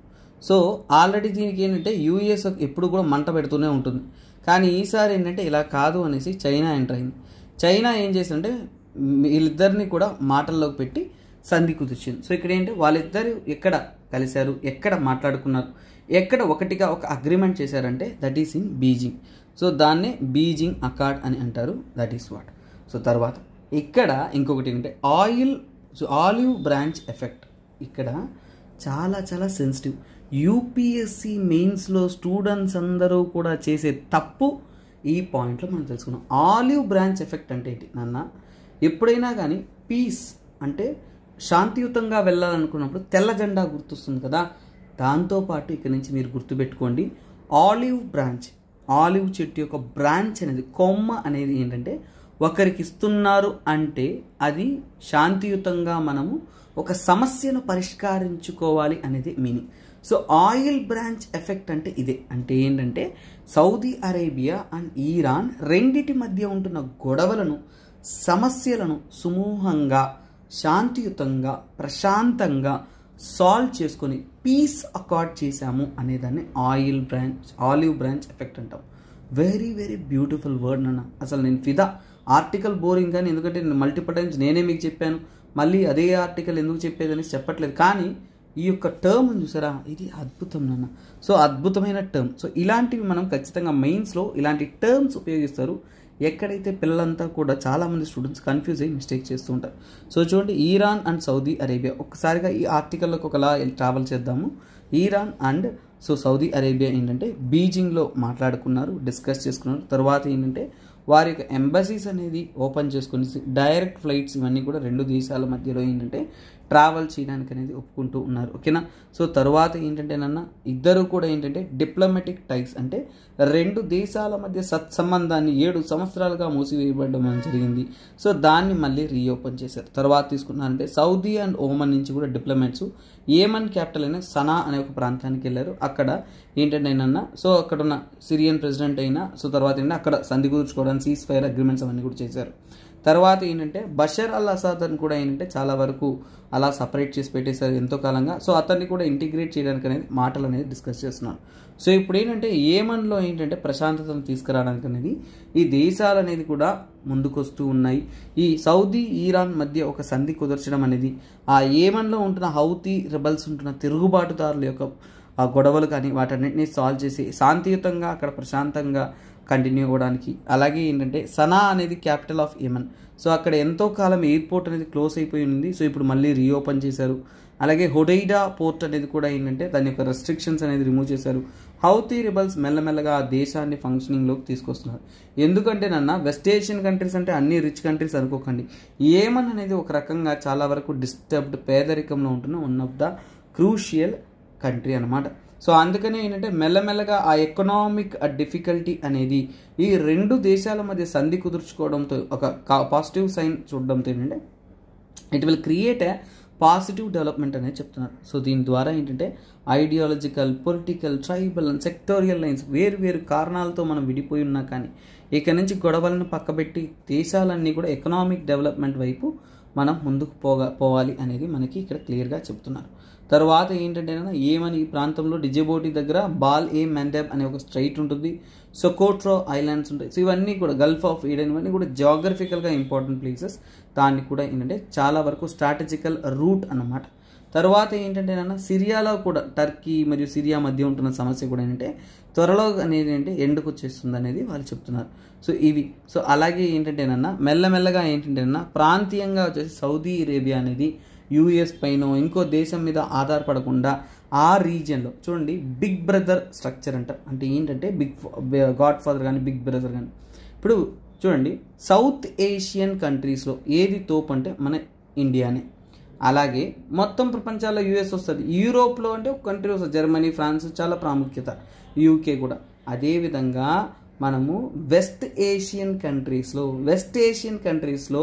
సో ఆల్రెడీ దీనికి ఏంటంటే యూఎస్ ఎప్పుడు కూడా మంట పెడుతూనే ఉంటుంది కానీ ఈసారి ఏంటంటే ఇలా కాదు అనేసి చైనా ఎంటర్ అయింది చైనా ఏం చేసిందంటే వీళ్ళిద్దరిని కూడా మాటల్లోకి పెట్టి సంధి కుదిర్చింది సో ఇక్కడ ఏంటి వాళ్ళిద్దరు ఎక్కడ కలిశారు ఎక్కడ మాట్లాడుకున్నారు ఎక్కడ ఒకటిగా ఒక అగ్రిమెంట్ చేశారంటే that is in Beijing so దాన్నే బీజింగ్ అకాడ్ అని అంటారు దట్ ఈస్ వాట్ సో తర్వాత ఇక్కడ ఇంకొకటి ఏంటంటే ఆయిల్ ఆలివ్ బ్రాంచ్ ఎఫెక్ట్ ఇక్కడ చాలా చాలా సెన్సిటివ్ యూపీఎస్సి మెయిన్స్లో స్టూడెంట్స్ అందరూ కూడా చేసే తప్పు ఈ పాయింట్లో మనం తెలుసుకున్నాం ఆలివ్ బ్రాంచ్ ఎఫెక్ట్ అంటే ఏంటి నాన్న ఎప్పుడైనా కానీ పీస్ అంటే శాంతియుతంగా వెళ్ళాలనుకున్నప్పుడు తెల్ల జెండా గుర్తొస్తుంది కదా దాంతోపాటు ఇక్కడి నుంచి మీరు గుర్తుపెట్టుకోండి ఆలివ్ బ్రాంచ్ ఆలివ్ చెట్టు యొక్క బ్రాంచ్ అనేది కొమ్మ అనేది ఏంటంటే ఒకరికి ఇస్తున్నారు అంటే అది శాంతియుతంగా మనము ఒక సమస్యను పరిష్కరించుకోవాలి అనేది meaning so oil branch effect అంటే ఇదే అంటే ఏంటంటే సౌదీ అరేబియా అండ్ ఈరాన్ రెండిటి మధ్య ఉంటున్న గొడవలను సమస్యలను సుమూహంగా శాంతియుతంగా ప్రశాంతంగా సాల్వ్ చేసుకొని పీస్ అకార్డ్ చేశాము అనేదాన్ని oil branch olive branch effect అంటాం వెరీ వెరీ బ్యూటిఫుల్ వర్డ్ అన్న అసలు నేను ఫిదా ఆర్టికల్ బోరింగ్ కానీ ఎందుకంటే నేను మల్టిపుల్ టైమ్స్ నేనే మీకు చెప్పాను మళ్ళీ అదే ఆర్టికల్ ఎందుకు చెప్పేదని చెప్పట్లేదు కానీ ఈ యొక్క టర్మ్ చూసారా ఇది అద్భుతం నాన్న సో అద్భుతమైన టర్మ్ సో ఇలాంటివి మనం ఖచ్చితంగా మెయిన్స్లో ఇలాంటి టర్మ్స్ ఉపయోగిస్తారు ఎక్కడైతే పిల్లలంతా కూడా చాలామంది స్టూడెంట్స్ కన్ఫ్యూజ్ అయ్యి మిస్టేక్ చేస్తూ ఉంటారు సో చూడండి ఈరాన్ అండ్ సౌదీ అరేబియా ఒక్కసారిగా ఈ ఆర్టికల్లోకి ఒకలా ట్రావెల్ చేద్దాము Iran and so Saudi Arabia ఏంటంటే బీజింగ్లో మాట్లాడుకున్నారు డిస్కస్ చేసుకున్నారు తర్వాత ఏంటంటే వారి యొక్క ఎంబసీస్ అనేది ఓపెన్ చేసుకుని డైరెక్ట్ ఫ్లైట్స్ ఇవన్నీ కూడా రెండు దేశాల మధ్యలో ఏంటంటే ట్రావెల్ చేయడానికి అనేది ఒప్పుకుంటూ ఉన్నారు ఓకేనా సో తర్వాత ఏంటంటే నన్న ఇద్దరు కూడా ఏంటంటే డిప్లొమాటిక్ టైప్స్ అంటే రెండు దేశాల మధ్య సత్సంబంధాన్ని ఏడు సంవత్సరాలుగా మూసివేయబడడం అని జరిగింది సో దాన్ని మళ్ళీ రీఓపెన్ చేశారు తర్వాత తీసుకున్నారంటే సౌదీ అండ్ ఓమన్ నుంచి కూడా డిప్లొమాట్స్ ఏమన్ క్యాపిటల్ అయిన సనా అనే ఒక ప్రాంతానికి వెళ్ళారు అక్కడ ఏంటంటేనన్నా సో అక్కడ ఉన్న సిరియన్ ప్రెసిడెంట్ అయినా సో తర్వాత ఏంటంటే అక్కడ సంధి కూర్చుకోవడానికి సీజ్ ఫైర్ అగ్రిమెంట్స్ అవన్నీ కూడా చేశారు తర్వాత ఏంటంటే బషర్ అల్ అసాద్ అని కూడా ఏంటంటే చాలా వరకు అలా సపరేట్ చేసి పెట్టేశారు ఎంతో కాలంగా సో అతన్ని కూడా ఇంటిగ్రేట్ చేయడానికి అనేది మాటలు అనేది డిస్కస్ చేస్తున్నాను సో ఇప్పుడు ఏంటంటే ఏమన్లో ఏంటంటే ప్రశాంతతను తీసుకురావడానికి అనేది ఈ దేశాలు అనేది కూడా ముందుకొస్తూ ఉన్నాయి ఈ సౌదీ ఈరాన్ మధ్య ఒక సంధి కుదర్చడం అనేది ఆ ఏమన్లో ఉంటున్న హౌతీ రెబల్స్ ఉంటున్న తిరుగుబాటుదారుల యొక్క ఆ గొడవలు కానీ వాటన్నింటినీ సాల్వ్ చేసి శాంతియుతంగా అక్కడ ప్రశాంతంగా కంటిన్యూ అవ్వడానికి అలాగే ఏంటంటే సనా అనేది క్యాపిటల్ ఆఫ్ యమన్ సో అక్కడ ఎంతో కాలం ఎయిర్పోర్ట్ అనేది క్లోజ్ అయిపోయి ఉంది సో ఇప్పుడు మళ్ళీ రీఓపెన్ చేశారు అలాగే హొడైడా పోర్ట్ అనేది కూడా ఏంటంటే దాని యొక్క రెస్ట్రిక్షన్స్ అనేది రిమూవ్ చేశారు హౌతి రిబల్స్ మెల్లమెల్లగా ఆ దేశాన్ని ఫంక్షనింగ్లోకి తీసుకొస్తున్నారు ఎందుకంటే నన్న వెస్ట్ ఏషియన్ కంట్రీస్ అంటే అన్ని రిచ్ కంట్రీస్ అనుకోకండి ఏమన్ అనేది ఒక రకంగా చాలా వరకు డిస్టర్బ్డ్ పేదరికంలో ఉంటున్న one of the crucial country అనమాట సో అందుకనే ఏంటంటే మెల్లమెల్లగా ఆ ఎకనామిక్ డిఫికల్టీ అనేది ఈ రెండు దేశాల మధ్య సంధి కుదుర్చుకోవడంతో ఒక పాజిటివ్ సైన్ చూడడంతో ఏంటంటే it will create a positive development అనేది చెప్తున్నారు సో దీని ద్వారా ఏంటంటే ideological political tribal and sectoral lines వేరు వేరు కారణాలతో మనం విడిపోయి ఉన్నా కానీ ఇక నుంచి గొడవలను పక్కబెట్టి దేశాలన్నీ కూడా ఎకనామిక్ డెవలప్మెంట్ వైపు మనం ముందుకు పోగా పోవాలి అనేది మనకి ఇక్కడ క్లియర్గా చెప్తున్నారు తర్వాత ఏంటంటే ఏమని ఈ ప్రాంతంలో డిజెబోటి దగ్గర బాల్ ఏ మ్యాంటాప్ అనే ఒక స్ట్రైట్ ఉంటుంది సొకోట్రో ఐలాండ్స్ ఉంటాయి సో ఇవన్నీ కూడా గల్ఫ్ ఆఫ్ ఈడెన్ ఇవన్నీ కూడా జాగ్రఫికల్గా ఇంపార్టెంట్ ప్లేసెస్ దాన్ని కూడా ఏంటంటే చాలా వరకు స్ట్రాటజికల్ రూట్ అనమాట తర్వాత ఏంటంటే ఏంటంటేనైనా సిరియాలో కూడా టర్కీ మరియు సిరియా మధ్య ఉంటున్న సమస్య కూడా ఏంటంటే త్వరలో అనేది ఏంటంటే ఎండుకు వచ్చేస్తుంది అనేది వాళ్ళు చెప్తున్నారు సో ఇవి సో అలాగే ఏంటంటే ఏంటంటేనన్నా మెల్లమెల్లగా ఏంటంటేనన్నా ప్రాంతీయంగా వచ్చేసి సౌదీ అరేబియా అనేది యూఎస్ పైనో ఇంకో దేశం మీద ఆధారపడకుండా ఆ రీజియన్లో చూడండి బిగ్ బ్రదర్ స్ట్రక్చర్ అంటారు అంటే ఏంటంటే బిగ్ గాడ్ ఫాదర్ కానీ బిగ్ బ్రదర్ కానీ ఇప్పుడు చూడండి సౌత్ ఏషియన్ కంట్రీస్లో ఏది తోపు అంటే మన ఇండియానే అలాగే మొత్తం ప్రపంచాల్లో యూఎస్ వస్తుంది యూరోప్లో అంటే ఒక కంట్రీ వస్తుంది జర్మనీ ఫ్రాన్స్ చాలా ప్రాముఖ్యత యూకే కూడా అదేవిధంగా మనము వెస్ట్ ఏషియన్ కంట్రీస్లో వెస్ట్ ఏషియన్ కంట్రీస్లో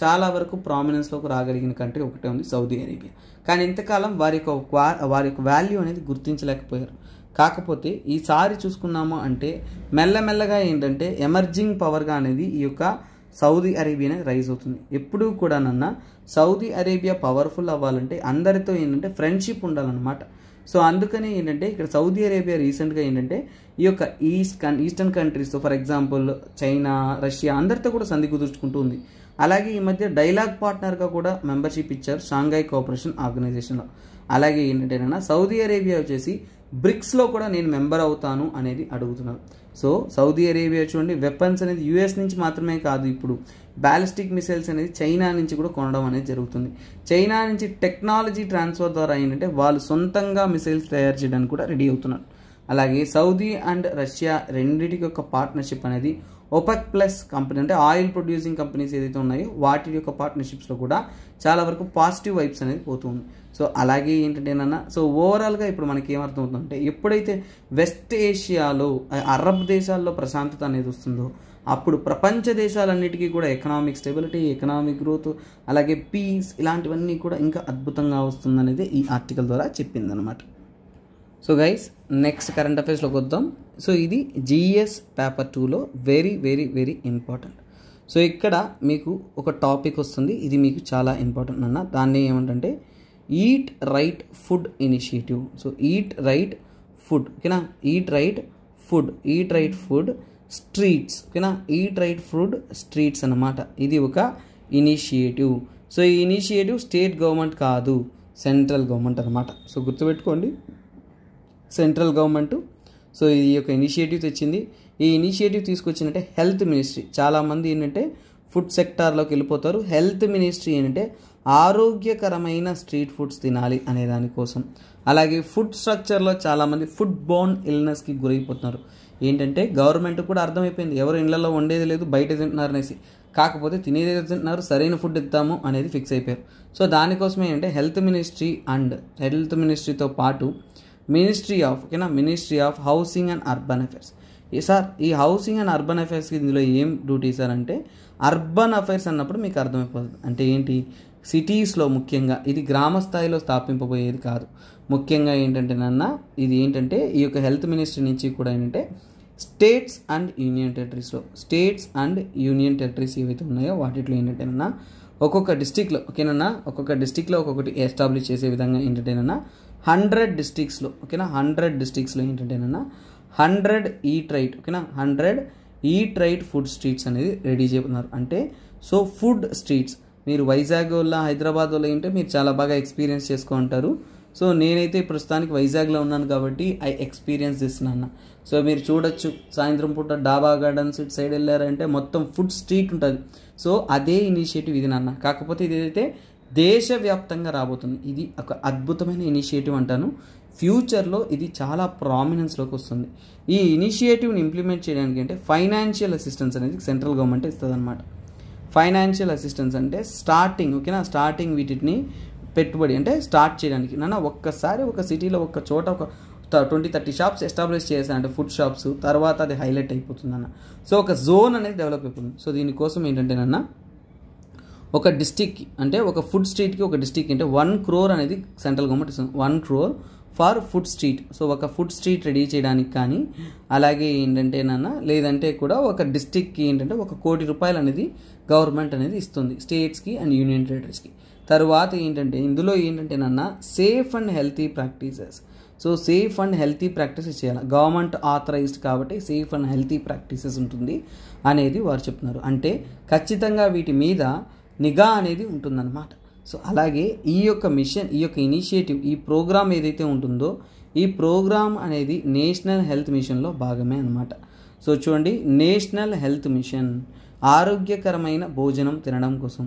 చాలా వరకు ప్రామినెన్స్లోకి రాగలిగిన కంట్రీ ఒకటే ఉంది సౌదీ అరేబియా కానీ ఇంతకాలం వారి యొక్క వారి యొక్క వాల్యూ అనేది గుర్తించలేకపోయారు కాకపోతే ఈసారి చూసుకున్నాము అంటే మెల్లమెల్లగా ఏంటంటే ఎమర్జింగ్ పవర్గా అనేది ఈ యొక్క సౌదీ అరేబియా అనేది రైజ్ అవుతుంది ఎప్పుడూ కూడానన్నా సౌదీ అరేబియా పవర్ఫుల్ అవ్వాలంటే అందరితో ఏంటంటే ఫ్రెండ్షిప్ ఉండాలన్నమాట సో అందుకని ఏంటంటే ఇక్కడ సౌదీ అరేబియా రీసెంట్గా ఏంటంటే ఈ యొక్క ఈస్ట్ కన్ eastern countries for example China Russia అందరితో కూడా సంధి కుదుర్చుకుంటూ ఉంది అలాగే ఈ మధ్య డైలాగ్ పార్ట్నర్గా కూడా మెంబర్షిప్ ఇచ్చారు షాంఘై కోఆపరేషన్ ఆర్గనైజేషన్లో అలాగే ఏంటంటే సౌదీ అరేబియా వచ్చేసి బ్రిక్స్లో కూడా నేను మెంబర్ అవుతాను అనేది అడుగుతున్నారు సో సౌదీ అరేబియా చూడండి వెపన్స్ అనేది యుఎస్ నుంచి మాత్రమే కాదు ఇప్పుడు బ్యాలిస్టిక్ మిసైల్స్ అనేది చైనా నుంచి కూడా కొనడం అనేది జరుగుతుంది చైనా నుంచి టెక్నాలజీ ట్రాన్స్ఫర్ ద్వారా ఏంటంటే వాళ్ళు సొంతంగా మిసైల్స్ తయారు చేయడానికి కూడా రెడీ అవుతున్నారు అలాగే సౌదీ అండ్ రష్యా రెండింటికి ఒక పార్ట్నర్షిప్ అనేది ఒపెక్ ప్లస్ కంపెనీ అంటే ఆయిల్ ప్రొడ్యూసింగ్ కంపెనీస్ ఏదైతే ఉన్నాయో వాటి యొక్క పార్ట్నర్షిప్స్లో కూడా చాలా వరకు పాజిటివ్ వైబ్స్ అనేది పోతుంది సో అలాగే ఏంటంటేనన్నా సో ఓవరాల్గా ఇప్పుడు మనకి ఏమర్థమవుతుందంటే ఎప్పుడైతే వెస్ట్ ఏషియాలో అరబ్ దేశాల్లో ప్రశాంతత అనేది వస్తుందో అప్పుడు ప్రపంచ దేశాలన్నిటికీ కూడా ఎకనామిక్ స్టెబిలిటీ ఎకనామిక్ గ్రోత్ అలాగే పీస్ ఇలాంటివన్నీ కూడా ఇంకా అద్భుతంగా వస్తుందనేది ఈ ఆర్టికల్ ద్వారా చెప్పింది అనమాట సో గైస్ నెక్స్ట్ కరెంట్ అఫైర్స్లోకి వద్దాం సో ఇది జిఎస్ పేపర్ టూలో very very very important so ఇక్కడ మీకు ఒక టాపిక్ వస్తుంది ఇది మీకు చాలా ఇంపార్టెంట్ అన్న దాన్ని ఏమంటే eat right food initiative so eat right food ఓకేనా eat right food eat right food streets ఓకేనా ఈట్ రైట్ ఫుడ్ స్ట్రీట్స్ అనమాట ఇది ఒక ఇనిషియేటివ్ సో ఈ ఇనిషియేటివ్ స్టేట్ గవర్నమెంట్ కాదు సెంట్రల్ గవర్నమెంట్ అనమాట సో గుర్తుపెట్టుకోండి సెంట్రల్ గవర్నమెంట్ సో ఈ యొక్క ఇనిషియేటివ్ తెచ్చింది ఈ ఇనిషియేటివ్ తీసుకొచ్చిందంటే హెల్త్ మినిస్ట్రీ చాలామంది ఏంటంటే ఫుడ్ సెక్టార్లోకి వెళ్ళిపోతారు హెల్త్ మినిస్ట్రీ ఏంటంటే ఆరోగ్యకరమైన స్ట్రీట్ ఫుడ్స్ తినాలి అనే దానికోసం అలాగే ఫుడ్ స్ట్రక్చర్లో చాలామంది ఫుడ్ బోన్ ఇల్నెస్కి గురైపోతున్నారు ఏంటంటే గవర్నమెంట్ కూడా అర్థమైపోయింది ఎవరు ఇళ్లలో ఉండేది లేదు బయట తింటున్నారు అనేసి కాకపోతే తినేది తింటున్నారు సరైన ఫుడ్ ఇద్దాము అనేది ఫిక్స్ అయిపోయారు సో దానికోసమే ఏంటంటే హెల్త్ మినిస్ట్రీ అండ్ హెల్త్ మినిస్ట్రీతో పాటు మినిస్ట్రీ ఆఫ్ ఓకేనా ministry of housing and urban affairs ఈ సార్ ఈ హౌసింగ్ అండ్ అర్బన్ అఫైర్స్కి ఇందులో ఏం డ్యూటీ సార్ అంటే అర్బన్ అఫైర్స్ అన్నప్పుడు మీకు అర్థమైపోతుంది అంటే ఏంటి సిటీస్లో ముఖ్యంగా ఇది గ్రామ స్థాయిలో స్థాపింపబోయేది కాదు ముఖ్యంగా ఏంటంటే నాన్న ఇది ఏంటంటే ఈ యొక్క హెల్త్ మినిస్ట్రీ నుంచి కూడా ఏంటంటే స్టేట్స్ అండ్ యూనియన్ టెరిటరీస్లో స్టేట్స్ అండ్ యూనియన్ టెరిటరీస్ ఏవైతే ఉన్నాయో వాటిలో ఏంటంటేనన్నా ఒక్కొక్క డిస్టిక్లో ఓకేనన్నా ఒక్కొక్క డిస్టిక్లో ఒక్కొక్కటి ఎస్టాబ్లిష్ చేసే విధంగా ఏంటంటేనన్నా హండ్రెడ్ డిస్టిక్స్లో ఓకేనా హండ్రెడ్ డిస్టిక్స్లో ఏంటంటేనన్నా హండ్రెడ్ ఈట్ రైట్ ఓకేనా hundred eat right food streets అనేది రెడీ చేస్తున్నారు అంటే సో ఫుడ్ స్ట్రీట్స్ మీరు వైజాగ్ వల్ల హైదరాబాద్ వల్ల ఏంటంటే మీరు చాలా బాగా ఎక్స్పీరియన్స్ చేసుకో ఉంటారు సో నేనైతే ప్రస్తుతానికి వైజాగ్లో ఉన్నాను కాబట్టి ఐ ఎక్స్పీరియన్స్ ఇస్తున్నాను సో మీరు చూడొచ్చు సాయంత్రం పూట డాబా గార్డెన్స్ ఇటు సైడ్ వెళ్ళారంటే మొత్తం ఫుడ్ స్ట్రీట్ ఉంటుంది సో అదే ఇనిషియేటివ్ ఇది నాన్న కాకపోతే ఇదైతే దేశవ్యాప్తంగా రాబోతుంది ఇది ఒక అద్భుతమైన ఇనిషియేటివ్ అంటాను ఫ్యూచర్లో ఇది చాలా ప్రామినెన్స్లోకి వస్తుంది ఈ ఇనిషియేటివ్ని ఇంప్లిమెంట్ చేయడానికి అంటే ఫైనాన్షియల్ అసిస్టెన్స్ అనేది సెంట్రల్ గవర్నమెంట్ ఇస్తుందన్నమాట ఫైనాన్షియల్ అసిస్టెన్స్ అంటే స్టార్టింగ్ ఓకేనా స్టార్టింగ్ వీటిని పెట్టుబడి అంటే స్టార్ట్ చేయడానికి నాన్న ఒక్కసారి ఒక సిటీలో ఒక చోట ఒక ట్వంటీ థర్టీ షాప్స్ ఎస్టాబ్లిష్ అంటే ఫుడ్ షాప్స్ తర్వాత అది హైలైట్ అయిపోతుంది అన్న సో ఒక జోన్ అనేది డెవలప్ అయిపోతుంది సో దీనికోసం ఏంటంటే ఏంటంటేనన్నా ఒక డిస్టిక్ అంటే ఒక ఫుడ్ స్ట్రీట్కి ఒక డిస్టిక్ అంటే వన్ క్రోర్ అనేది సెంట్రల్ గవర్నమెంట్ ఇస్తుంది one crore for food street so ఒక ఫుడ్ స్ట్రీట్ రెడీ చేయడానికి కానీ అలాగే ఏంటంటే నాన్న లేదంటే కూడా ఒక డిస్టిక్కి ఏంటంటే ఒక కోటి రూపాయలు అనేది గవర్నమెంట్ అనేది ఇస్తుంది స్టేట్స్కి అండ్ యూనియన్ టెరిటరీస్కి తర్వాత ఏంటంటే ఇందులో ఏంటంటే నాన్న safe and healthy practices so safe and healthy practices చేయాలి గవర్నమెంట్ ఆథరైజ్డ్ కాబట్టి సేఫ్ అండ్ హెల్తీ ప్రాక్టీసెస్ ఉంటుంది అనేది వారు చెప్తున్నారు అంటే ఖచ్చితంగా వీటి మీద నిఘా అనేది ఉంటుందన్నమాట సో అలాగే ఈ యొక్క మిషన్ ఈ యొక్క ఇనిషియేటివ్ ఈ ప్రోగ్రామ్ ఏదైతే ఉంటుందో ఈ ప్రోగ్రామ్ అనేది నేషనల్ హెల్త్ మిషన్లో భాగమే అనమాట సో చూడండి నేషనల్ హెల్త్ మిషన్ ఆరోగ్యకరమైన భోజనం తినడం కోసం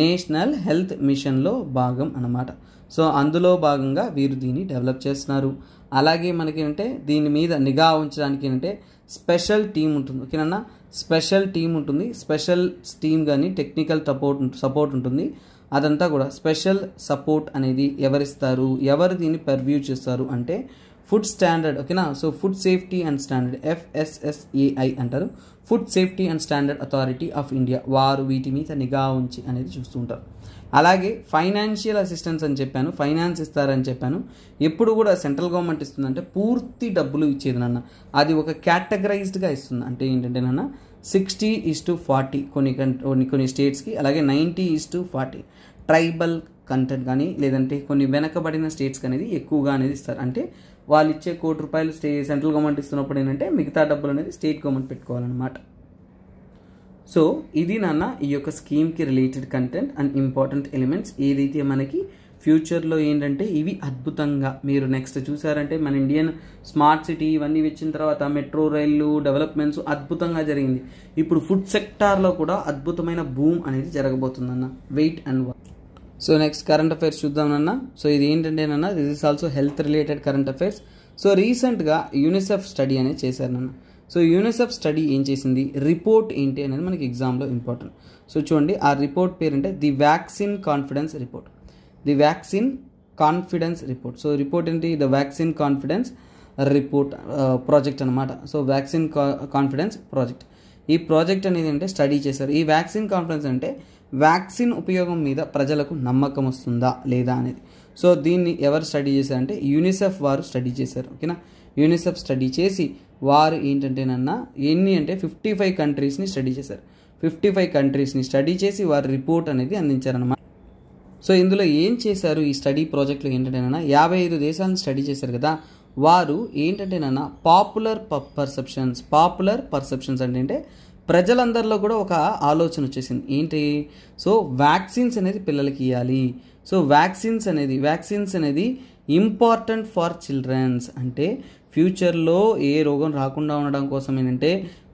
నేషనల్ హెల్త్ మిషన్లో భాగం అనమాట సో అందులో భాగంగా వీరు దీన్ని డెవలప్ చేస్తున్నారు అలాగే మనకి ఏంటంటే దీని మీద నిఘా ఉంచడానికి ఏంటంటే స్పెషల్ టీం ఉంటుంది ఓకేనన్నా స్పెషల్ టీం ఉంటుంది స్పెషల్ టీమ్ కానీ టెక్నికల్ సపోర్ట్ సపోర్ట్ ఉంటుంది అదంతా కూడా స్పెషల్ సపోర్ట్ అనేది ఎవరిస్తారు ఎవరు దీన్ని పర్వ్యూ చేస్తారు అంటే ఫుడ్ స్టాండర్డ్ ఓకేనా so food safety and standard FSSAI అంటారు food safety and standard authority of India వారు వీటి మీద నిఘా ఉంచి అనేది చూస్తూ ఉంటారు అలాగే ఫైనాన్షియల్ అసిస్టెన్స్ అని చెప్పాను ఫైనాన్స్ ఇస్తారని చెప్పాను ఎప్పుడు కూడా సెంట్రల్ గవర్నమెంట్ ఇస్తుందంటే పూర్తి డబ్బులు ఇచ్చేది నాన్న అది ఒక కేటగరైజ్డ్గా ఇస్తుంది అంటే ఏంటంటే నాన్న సిక్స్టీ ఈస్ టు ఫార్టీ కొన్ని కొన్ని కొన్ని స్టేట్స్కి అలాగే ninety is to forty tribal content కానీ లేదంటే కొన్ని వెనకబడిన స్టేట్స్ అనేది ఎక్కువగా అనేది ఇస్తారు అంటే వాళ్ళు ఇచ్చే కోటి రూపాయలు స్టే సెంట్రల్ గవర్నమెంట్ ఇస్తున్నప్పుడు ఏంటంటే మిగతా డబ్బులు అనేది స్టేట్ గవర్నమెంట్ పెట్టుకోవాలన్నమాట సో ఇది నాన్న ఈ యొక్క స్కీమ్కి related content and important elements ఏదైతే మనకి ఫ్యూచర్లో ఏంటంటే ఇవి అద్భుతంగా మీరు నెక్స్ట్ చూసారంటే మన ఇండియన్ స్మార్ట్ సిటీ ఇవన్నీ వచ్చిన తర్వాత మెట్రో రైళ్లు డెవలప్మెంట్స్ అద్భుతంగా జరిగింది ఇప్పుడు ఫుడ్ సెక్టార్లో కూడా అద్భుతమైన భూమ్ అనేది జరగబోతుందన్న wait and watch so next current affairs చూద్దామన్న సో ఇది నన్న this is also health related current affairs so రీసెంట్గా యూనిసెఫ్ స్టడీ అనేది నన్న సో యూనిసెఫ్ స్టడీ ఏం చేసింది రిపోర్ట్ ఏంటి అనేది మనకి ఎగ్జామ్లో ఇంపార్టెంట్ సో చూడండి ఆ రిపోర్ట్ పేరు అంటే the vaccine confidence report the vaccine confidence report so report ఏంటి the vaccine confidence report project అనమాట సో వ్యాక్సిన్ కాన్ఫిడెన్స్ ప్రాజెక్ట్ ఈ ప్రాజెక్ట్ అనేది అంటే స్టడీ చేశారు ఈ వ్యాక్సిన్ కాన్ఫిడెన్స్ అంటే వ్యాక్సిన్ ఉపయోగం మీద ప్రజలకు నమ్మకం వస్తుందా లేదా అనేది సో దీన్ని ఎవరు స్టడీ చేశారంటే యూనిసెఫ్ వారు స్టడీ చేశారు ఓకేనా యూనిసెఫ్ స్టడీ చేసి వారు ఏంటంటేనన్నా ఎన్ని అంటే ఫిఫ్టీ ఫైవ్ కంట్రీస్ని స్టడీ చేశారు ఫిఫ్టీ ఫైవ్ కంట్రీస్ని స్టడీ చేసి వారు రిపోర్ట్ అనేది అందించారనమాట సో ఇందులో ఏం చేశారు ఈ స్టడీ ప్రాజెక్ట్లో ఏంటంటేనన్నా యాభై ఐదు దేశాలను స్టడీ చేశారు కదా వారు ఏంటంటేనన్నా పాపులర్ పర్సెప్షన్స్ పాపులర్ పర్సెప్షన్స్ అంటే అంటే ప్రజలందరిలో కూడా ఒక ఆలోచన వచ్చేసింది ఏంటి సో వ్యాక్సిన్స్ అనేది పిల్లలకి ఇవ్వాలి సో వ్యాక్సిన్స్ అనేది వ్యాక్సిన్స్ అనేది ఇంపార్టెంట్ ఫర్ చిల్డ్రన్స్ అంటే ఫ్యూచర్లో ఏ రోగం రాకుండా ఉండడం కోసం ఏంటంటే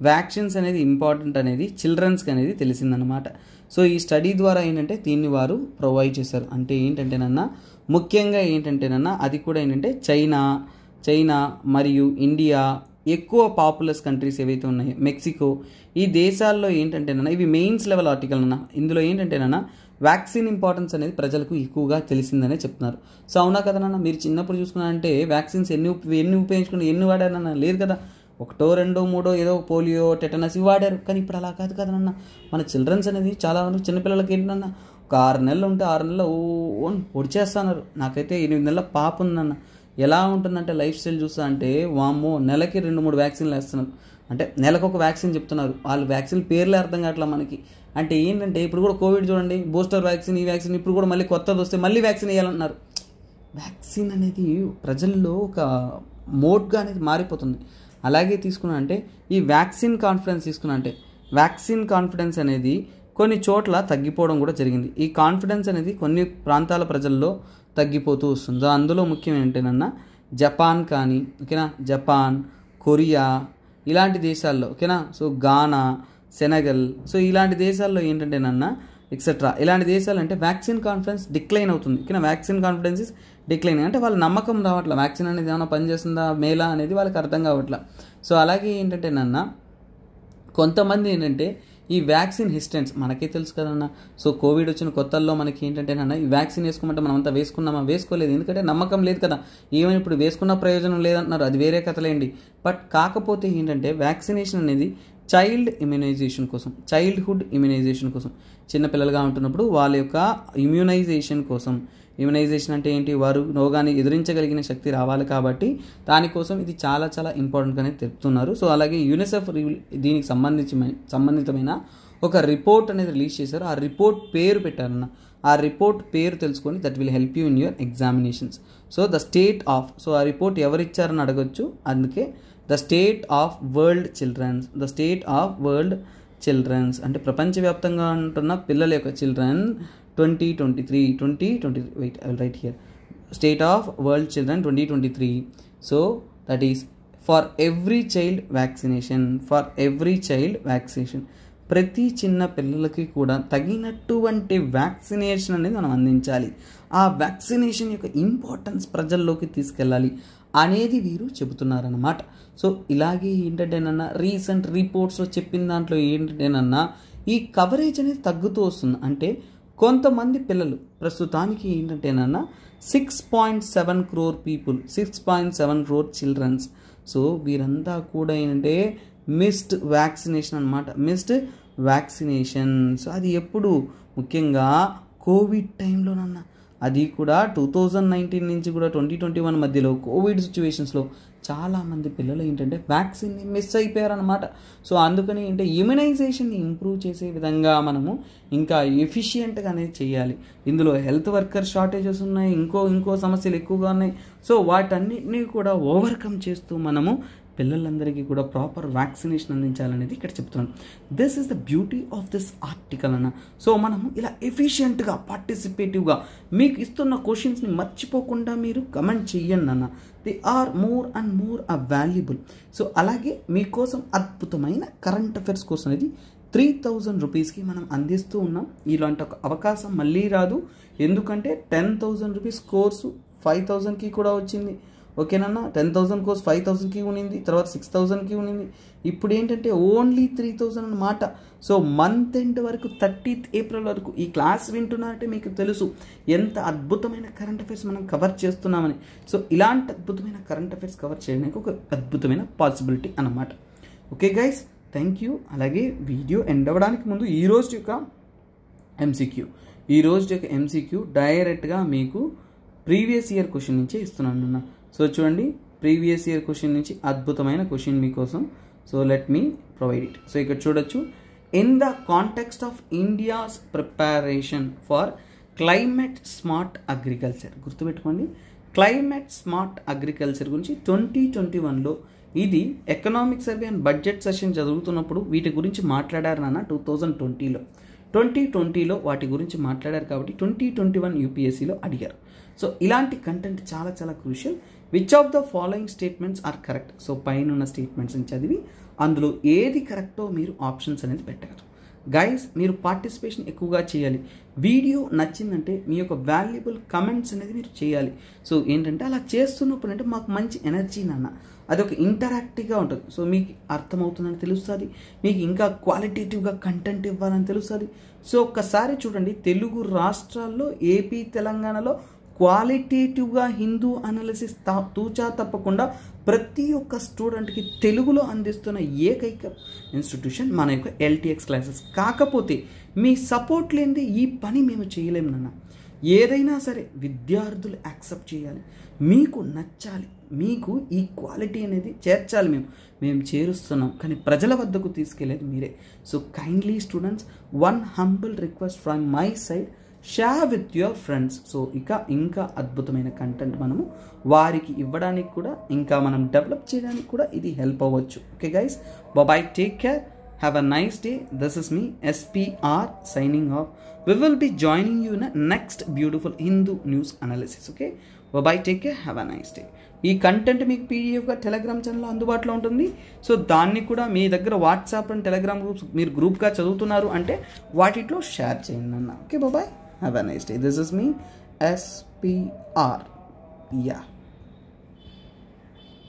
వ్యాక్సిన్స్ అనేది ఇంపార్టెంట్ అనేది చిల్డ్రన్స్కి అనేది తెలిసిందనమాట సో ఈ స్టడీ ద్వారా ఏంటంటే దీన్ని వారు ప్రొవైడ్ చేశారు అంటే ఏంటంటేనన్నా ముఖ్యంగా ఏంటంటేనన్నా అది కూడా ఏంటంటే చైనా చైనా మరియు ఇండియా ఎక్కువ పాపులస్ కంట్రీస్ ఏవైతే ఉన్నాయో మెక్సికో ఈ దేశాల్లో ఏంటంటేనన్నా ఇవి మెయిన్స్ లెవెల్ ఆర్టికల్ అన్న ఇందులో ఏంటంటేనన్నా వ్యాక్సిన్ ఇంపార్టెన్స్ అనేది ప్రజలకు ఎక్కువగా తెలిసిందనే చెప్తున్నారు సో అవునా కదా నాన్న మీరు చిన్నప్పుడు చూసుకున్నారంటే వ్యాక్సిన్స్ ఎన్ని ఎన్ని ఉపయోగించుకుని ఎన్ని వాడారన్నా లేదు కదా ఒకటో రెండో మూడో ఏదో పోలియో టెటనస్ ఇవి వాడారు కానీ ఇప్పుడు అలా కాదు కదా అన్న మన చిల్డ్రన్స్ అనేది చాలా చిన్నపిల్లలకి ఏంటన్నా ఒక ఆరు నెలలు ఉంటే ఆరు నెలలు ఓన్ ఒడిచేస్తున్నారు నాకైతే ఎనిమిది నెలల పాప ఉందన్న ఎలా ఉంటుందంటే లైఫ్ స్టైల్ చూస్తా అంటే వామ్మో నెలకి రెండు మూడు వ్యాక్సిన్లు వేస్తున్నారు అంటే నెలకు ఒక వ్యాక్సిన్ చెప్తున్నారు వాళ్ళు వ్యాక్సిన్ పేర్లే అర్థం కావట్లా మనకి అంటే ఏంటంటే ఇప్పుడు కూడా కోవిడ్ చూడండి బూస్టర్ వ్యాక్సిన్ ఈ వ్యాక్సిన్ ఇప్పుడు కూడా మళ్ళీ కొత్తది వస్తే మళ్ళీ వ్యాక్సిన్ వేయాలంటున్నారు వ్యాక్సిన్ అనేది ప్రజల్లో ఒక మోడ్గా అనేది మారిపోతుంది అలాగే తీసుకున్నా అంటే ఈ వ్యాక్సిన్ కాన్ఫిడెన్స్ తీసుకున్నా అంటే వ్యాక్సిన్ కాన్ఫిడెన్స్ అనేది కొన్ని చోట్ల తగ్గిపోవడం కూడా జరిగింది ఈ కాన్ఫిడెన్స్ అనేది కొన్ని ప్రాంతాల ప్రజల్లో తగ్గిపోతూ వస్తుంది అందులో ముఖ్యం ఏంటంటేనన్నా జపాన్ కానీ ఓకేనా జపాన్ కొరియా ఇలాంటి దేశాల్లో ఓకేనా సో గానా సెనగల్ సో ఇలాంటి దేశాల్లో ఏంటంటేనన్నా ఎక్సెట్రా ఇలాంటి దేశాలు అంటే వ్యాక్సిన్ కాన్ఫిడెన్స్ డిక్లైన్ అవుతుంది ఓకేనా వ్యాక్సిన్ కాన్ఫిడెన్స్ ఇస్ డిక్లైన్ అంటే వాళ్ళ నమ్మకం రావట్లే వ్యాక్సిన్ అనేది ఏమైనా పనిచేస్తుందా మేలా అనేది వాళ్ళకి అర్థం కావట్లా సో అలాగే ఏంటంటే నాన్న కొంతమంది ఏంటంటే ఈ వ్యాక్సిన్ హిస్టెన్స్ మనకే తెలుసు కదన్న సో కోవిడ్ వచ్చిన కొత్తల్లో మనకి ఏంటంటే నాన్న ఈ వ్యాక్సిన్ వేసుకోమంటే మనం అంతా వేసుకున్నామా వేసుకోలేదు ఎందుకంటే నమ్మకం లేదు కదా ఏమైనా ఇప్పుడు వేసుకున్న ప్రయోజనం లేదంటున్నారు అది వేరే కథలేండి బట్ కాకపోతే ఏంటంటే వ్యాక్సినేషన్ అనేది చైల్డ్ ఇమ్యునైజేషన్ కోసం చైల్డ్హుడ్ ఇమ్యునైజేషన్ కోసం చిన్నపిల్లలుగా ఉంటున్నప్పుడు వాళ్ళ యొక్క ఇమ్యునైజేషన్ కోసం ఇమ్యునైజేషన్ అంటే ఏంటి వారు రోగాన్ని ఎదిరించగలిగిన శక్తి రావాలి కాబట్టి దానికోసం ఇది చాలా చాలా ఇంపార్టెంట్ అనేది తెలుపుతున్నారు సో అలాగే యూనిసెఫ్ దీనికి సంబంధించి సంబంధితమైన ఒక రిపోర్ట్ అనేది రిలీజ్ చేశారు ఆ రిపోర్ట్ పేరు పెట్టారన్న ఆ రిపోర్ట్ పేరు తెలుసుకొని that will help you in your examinations so the state of so ఆ రిపోర్ట్ ఎవరిచ్చారని అడగొచ్చు అందుకే the state of world childrens the state of world childrens అంటే ప్రపంచవ్యాప్తంగా ఉంటున్న పిల్లల యొక్క children twenty twenty three twenty twenty wait I write here state of world children twenty twenty three so that is for every child vaccination for every child vaccination ప్రతి చిన్న పిల్లలకి కూడా తగినటువంటి వ్యాక్సినేషన్ అనేది మనం అందించాలి ఆ వ్యాక్సినేషన్ యొక్క ఇంపార్టెన్స్ ప్రజల్లోకి తీసుకెళ్ళాలి అనేది వీరు చెబుతున్నారన్నమాట సో ఇలాగే ఏంటంటేనన్నా రీసెంట్ రిపోర్ట్స్లో చెప్పిన దాంట్లో ఏంటంటేనన్నా ఈ కవరేజ్ అనేది తగ్గుతూ వస్తుంది అంటే కొంతమంది పిల్లలు ప్రస్తుతానికి ఏంటంటేనన్న six point seven crore people six point seven crore childrens so వీరంతా కూడా ఏంటంటే మిస్డ్ వ్యాక్సినేషన్ అనమాట మిస్డ్ వ్యాక్సినేషన్ సో అది ఎప్పుడు ముఖ్యంగా కోవిడ్ టైంలోనన్నా అది కూడా టూ థౌజండ్ నైన్టీన్ నుంచి కూడా ట్వంటీ ట్వంటీ వన్ మధ్యలో కోవిడ్ సిచ్యువేషన్స్లో చాలామంది పిల్లలు ఏంటంటే వ్యాక్సిన్ని మిస్ అయిపోయారనమాట సో అందుకని ఏంటంటే ఇమ్యునైజేషన్ని ఇంప్రూవ్ చేసే విధంగా మనము ఇంకా ఎఫిషియెంట్గా అనేది చేయాలి ఇందులో హెల్త్ వర్కర్ షార్టేజెస్ ఉన్నాయి ఇంకో ఇంకో సమస్యలు ఎక్కువగా ఉన్నాయి సో వాటన్నిటినీ కూడా ఓవర్కమ్ చేస్తూ మనము పిల్లలందరికీ కూడా ప్రాపర్ వ్యాక్సినేషన్ అందించాలనేది ఇక్కడ చెప్తున్నాను this is the beauty of this article అన్న సో మనం ఇలా ఎఫిషియెంట్గా పార్టిసిపేటివ్గా మీకు ఇస్తున్న క్వశ్చన్స్ని మర్చిపోకుండా మీరు కమెంట్ చెయ్యండి అన్న they are more and more a valuable so అలాగే మీకోసం అద్భుతమైన కరెంట్ అఫైర్స్ కోర్స్ అనేది త్రీ థౌజండ్ రూపీస్కి మనం అందిస్తూ ఉన్నాం ఇలాంటి ఒక అవకాశం మళ్ళీ రాదు ఎందుకంటే ten thousand rupees course five థౌజండ్కి కూడా వచ్చింది ఓకేనన్నా టెన్ థౌసండ్ కోర్స్ ఫైవ్ థౌసండ్కి ఉనింది తర్వాత సిక్స్ థౌసండ్కి ఉనింది ఇప్పుడు ఏంటంటే ఓన్లీ త్రీ థౌసండ్ అన్నమాట సో మంత్ ఎండ్ వరకు థర్టీత్ ఏప్రిల్ వరకు ఈ క్లాస్ వింటున్నారంటే మీకు తెలుసు ఎంత అద్భుతమైన కరెంట్ అఫైర్స్ మనం కవర్ చేస్తున్నామని సో ఇలాంటి అద్భుతమైన కరెంట్ అఫైర్స్ కవర్ చేయడానికి ఒక అద్భుతమైన పాసిబిలిటీ అనమాట ఓకే గైస్ థ్యాంక్ యూ అలాగే వీడియో ఎండ్ అవ్వడానికి ముందు ఈ రోజు యొక్క ఎంసీక్యూ ఈ రోజు యొక్క ఎంసీక్యూ డైరెక్ట్గా మీకు ప్రీవియస్ ఇయర్ క్వశ్చన్ నుంచే ఇస్తున్నాను సో చూడండి ప్రీవియస్ ఇయర్ క్వశ్చన్ నుంచి అద్భుతమైన క్వశ్చన్ మీకోసం so let me provide it so ఇక్కడ చూడొచ్చు in the context of India's preparation for climate smart agriculture గుర్తుపెట్టుకోండి క్లైమేట్ స్మార్ట్ అగ్రికల్చర్ గురించి ట్వంటీ ట్వంటీ వన్లో ఇది economic survey and budget session చదువుతున్నప్పుడు వీటి గురించి మాట్లాడారు నాన్న టూ థౌజండ్ ట్వంటీలో ట్వంటీ ట్వంటీలో వాటి గురించి మాట్లాడారు కాబట్టి ట్వంటీ ట్వంటీ వన్ యూపీఎస్సీలో అడిగారు సో ఇలాంటి కంటెంట్ చాలా చాలా crucial which of the following statements are correct so పైన ఉన్న స్టేట్మెంట్స్ని చదివి అందులో ఏది కరెక్టో మీరు ఆప్షన్స్ అనేది పెట్టగలరు గైస్ మీరు పార్టిసిపేషన్ ఎక్కువగా చేయాలి వీడియో నచ్చిందంటే మీ యొక్క వాల్యుబుల్ కమెంట్స్ అనేది మీరు చేయాలి సో ఏంటంటే అలా చేస్తున్నప్పుడు అంటే మాకు మంచి ఎనర్జీ నాన్న అది ఒక ఇంటరాక్టివ్గా ఉంటుంది సో మీకు అర్థమవుతుందని తెలుస్తుంది మీకు ఇంకా క్వాలిటేటివ్గా కంటెంట్ ఇవ్వాలని తెలుస్తుంది సో ఒక్కసారి చూడండి తెలుగు రాష్ట్రాల్లో ఏపీ తెలంగాణలో క్వాలిటేటివ్గా హిందూ అనాలిసిస్ తూచా తప్పకుండా ప్రతి ఒక్క స్టూడెంట్కి తెలుగులో అందిస్తున్న ఏకైక ఇన్స్టిట్యూషన్ మన యొక్క ఎల్టీఎక్స్ క్లాసెస్ కాకపోతే మీ సపోర్ట్ లేనిదే ఈ పని మేము చేయలేము నాన్న ఏదైనా సరే విద్యార్థులు యాక్సెప్ట్ చేయాలి మీకు నచ్చాలి మీకు ఈ క్వాలిటీ అనేది చేర్చాలి మేము మేము చేరుస్తున్నాం కానీ ప్రజల వద్దకు తీసుకెళ్ళేది మీరే so kindly students one humble request from my side share with your friends so ఇక ఇంకా అద్భుతమైన కంటెంట్ మనము వారికి ఇవ్వడానికి కూడా ఇంకా మనం డెవలప్ చేయడానికి కూడా ఇది హెల్ప్ అవ్వచ్చు okay guys bye bye take care have a nice day this is me SPR signing off we will be joining you in next beautiful Hindu news analysis okay Okay? Take care have a nice day ఈ కంటెంట్ మీకు పీడిఎఫ్గా టెలిగ్రామ్ ఛానల్లో అందుబాటులో ఉంటుంది సో దాన్ని కూడా మీ దగ్గర వాట్సాప్ అండ్ టెలిగ్రామ్ గ్రూప్స్ మీరు గ్రూప్గా చదువుతున్నారు అంటే వాటిలో షేర్ చేయండి అన్న ఓకే బాబాయ్ Have a nice day. This is me, SPR. Yeah.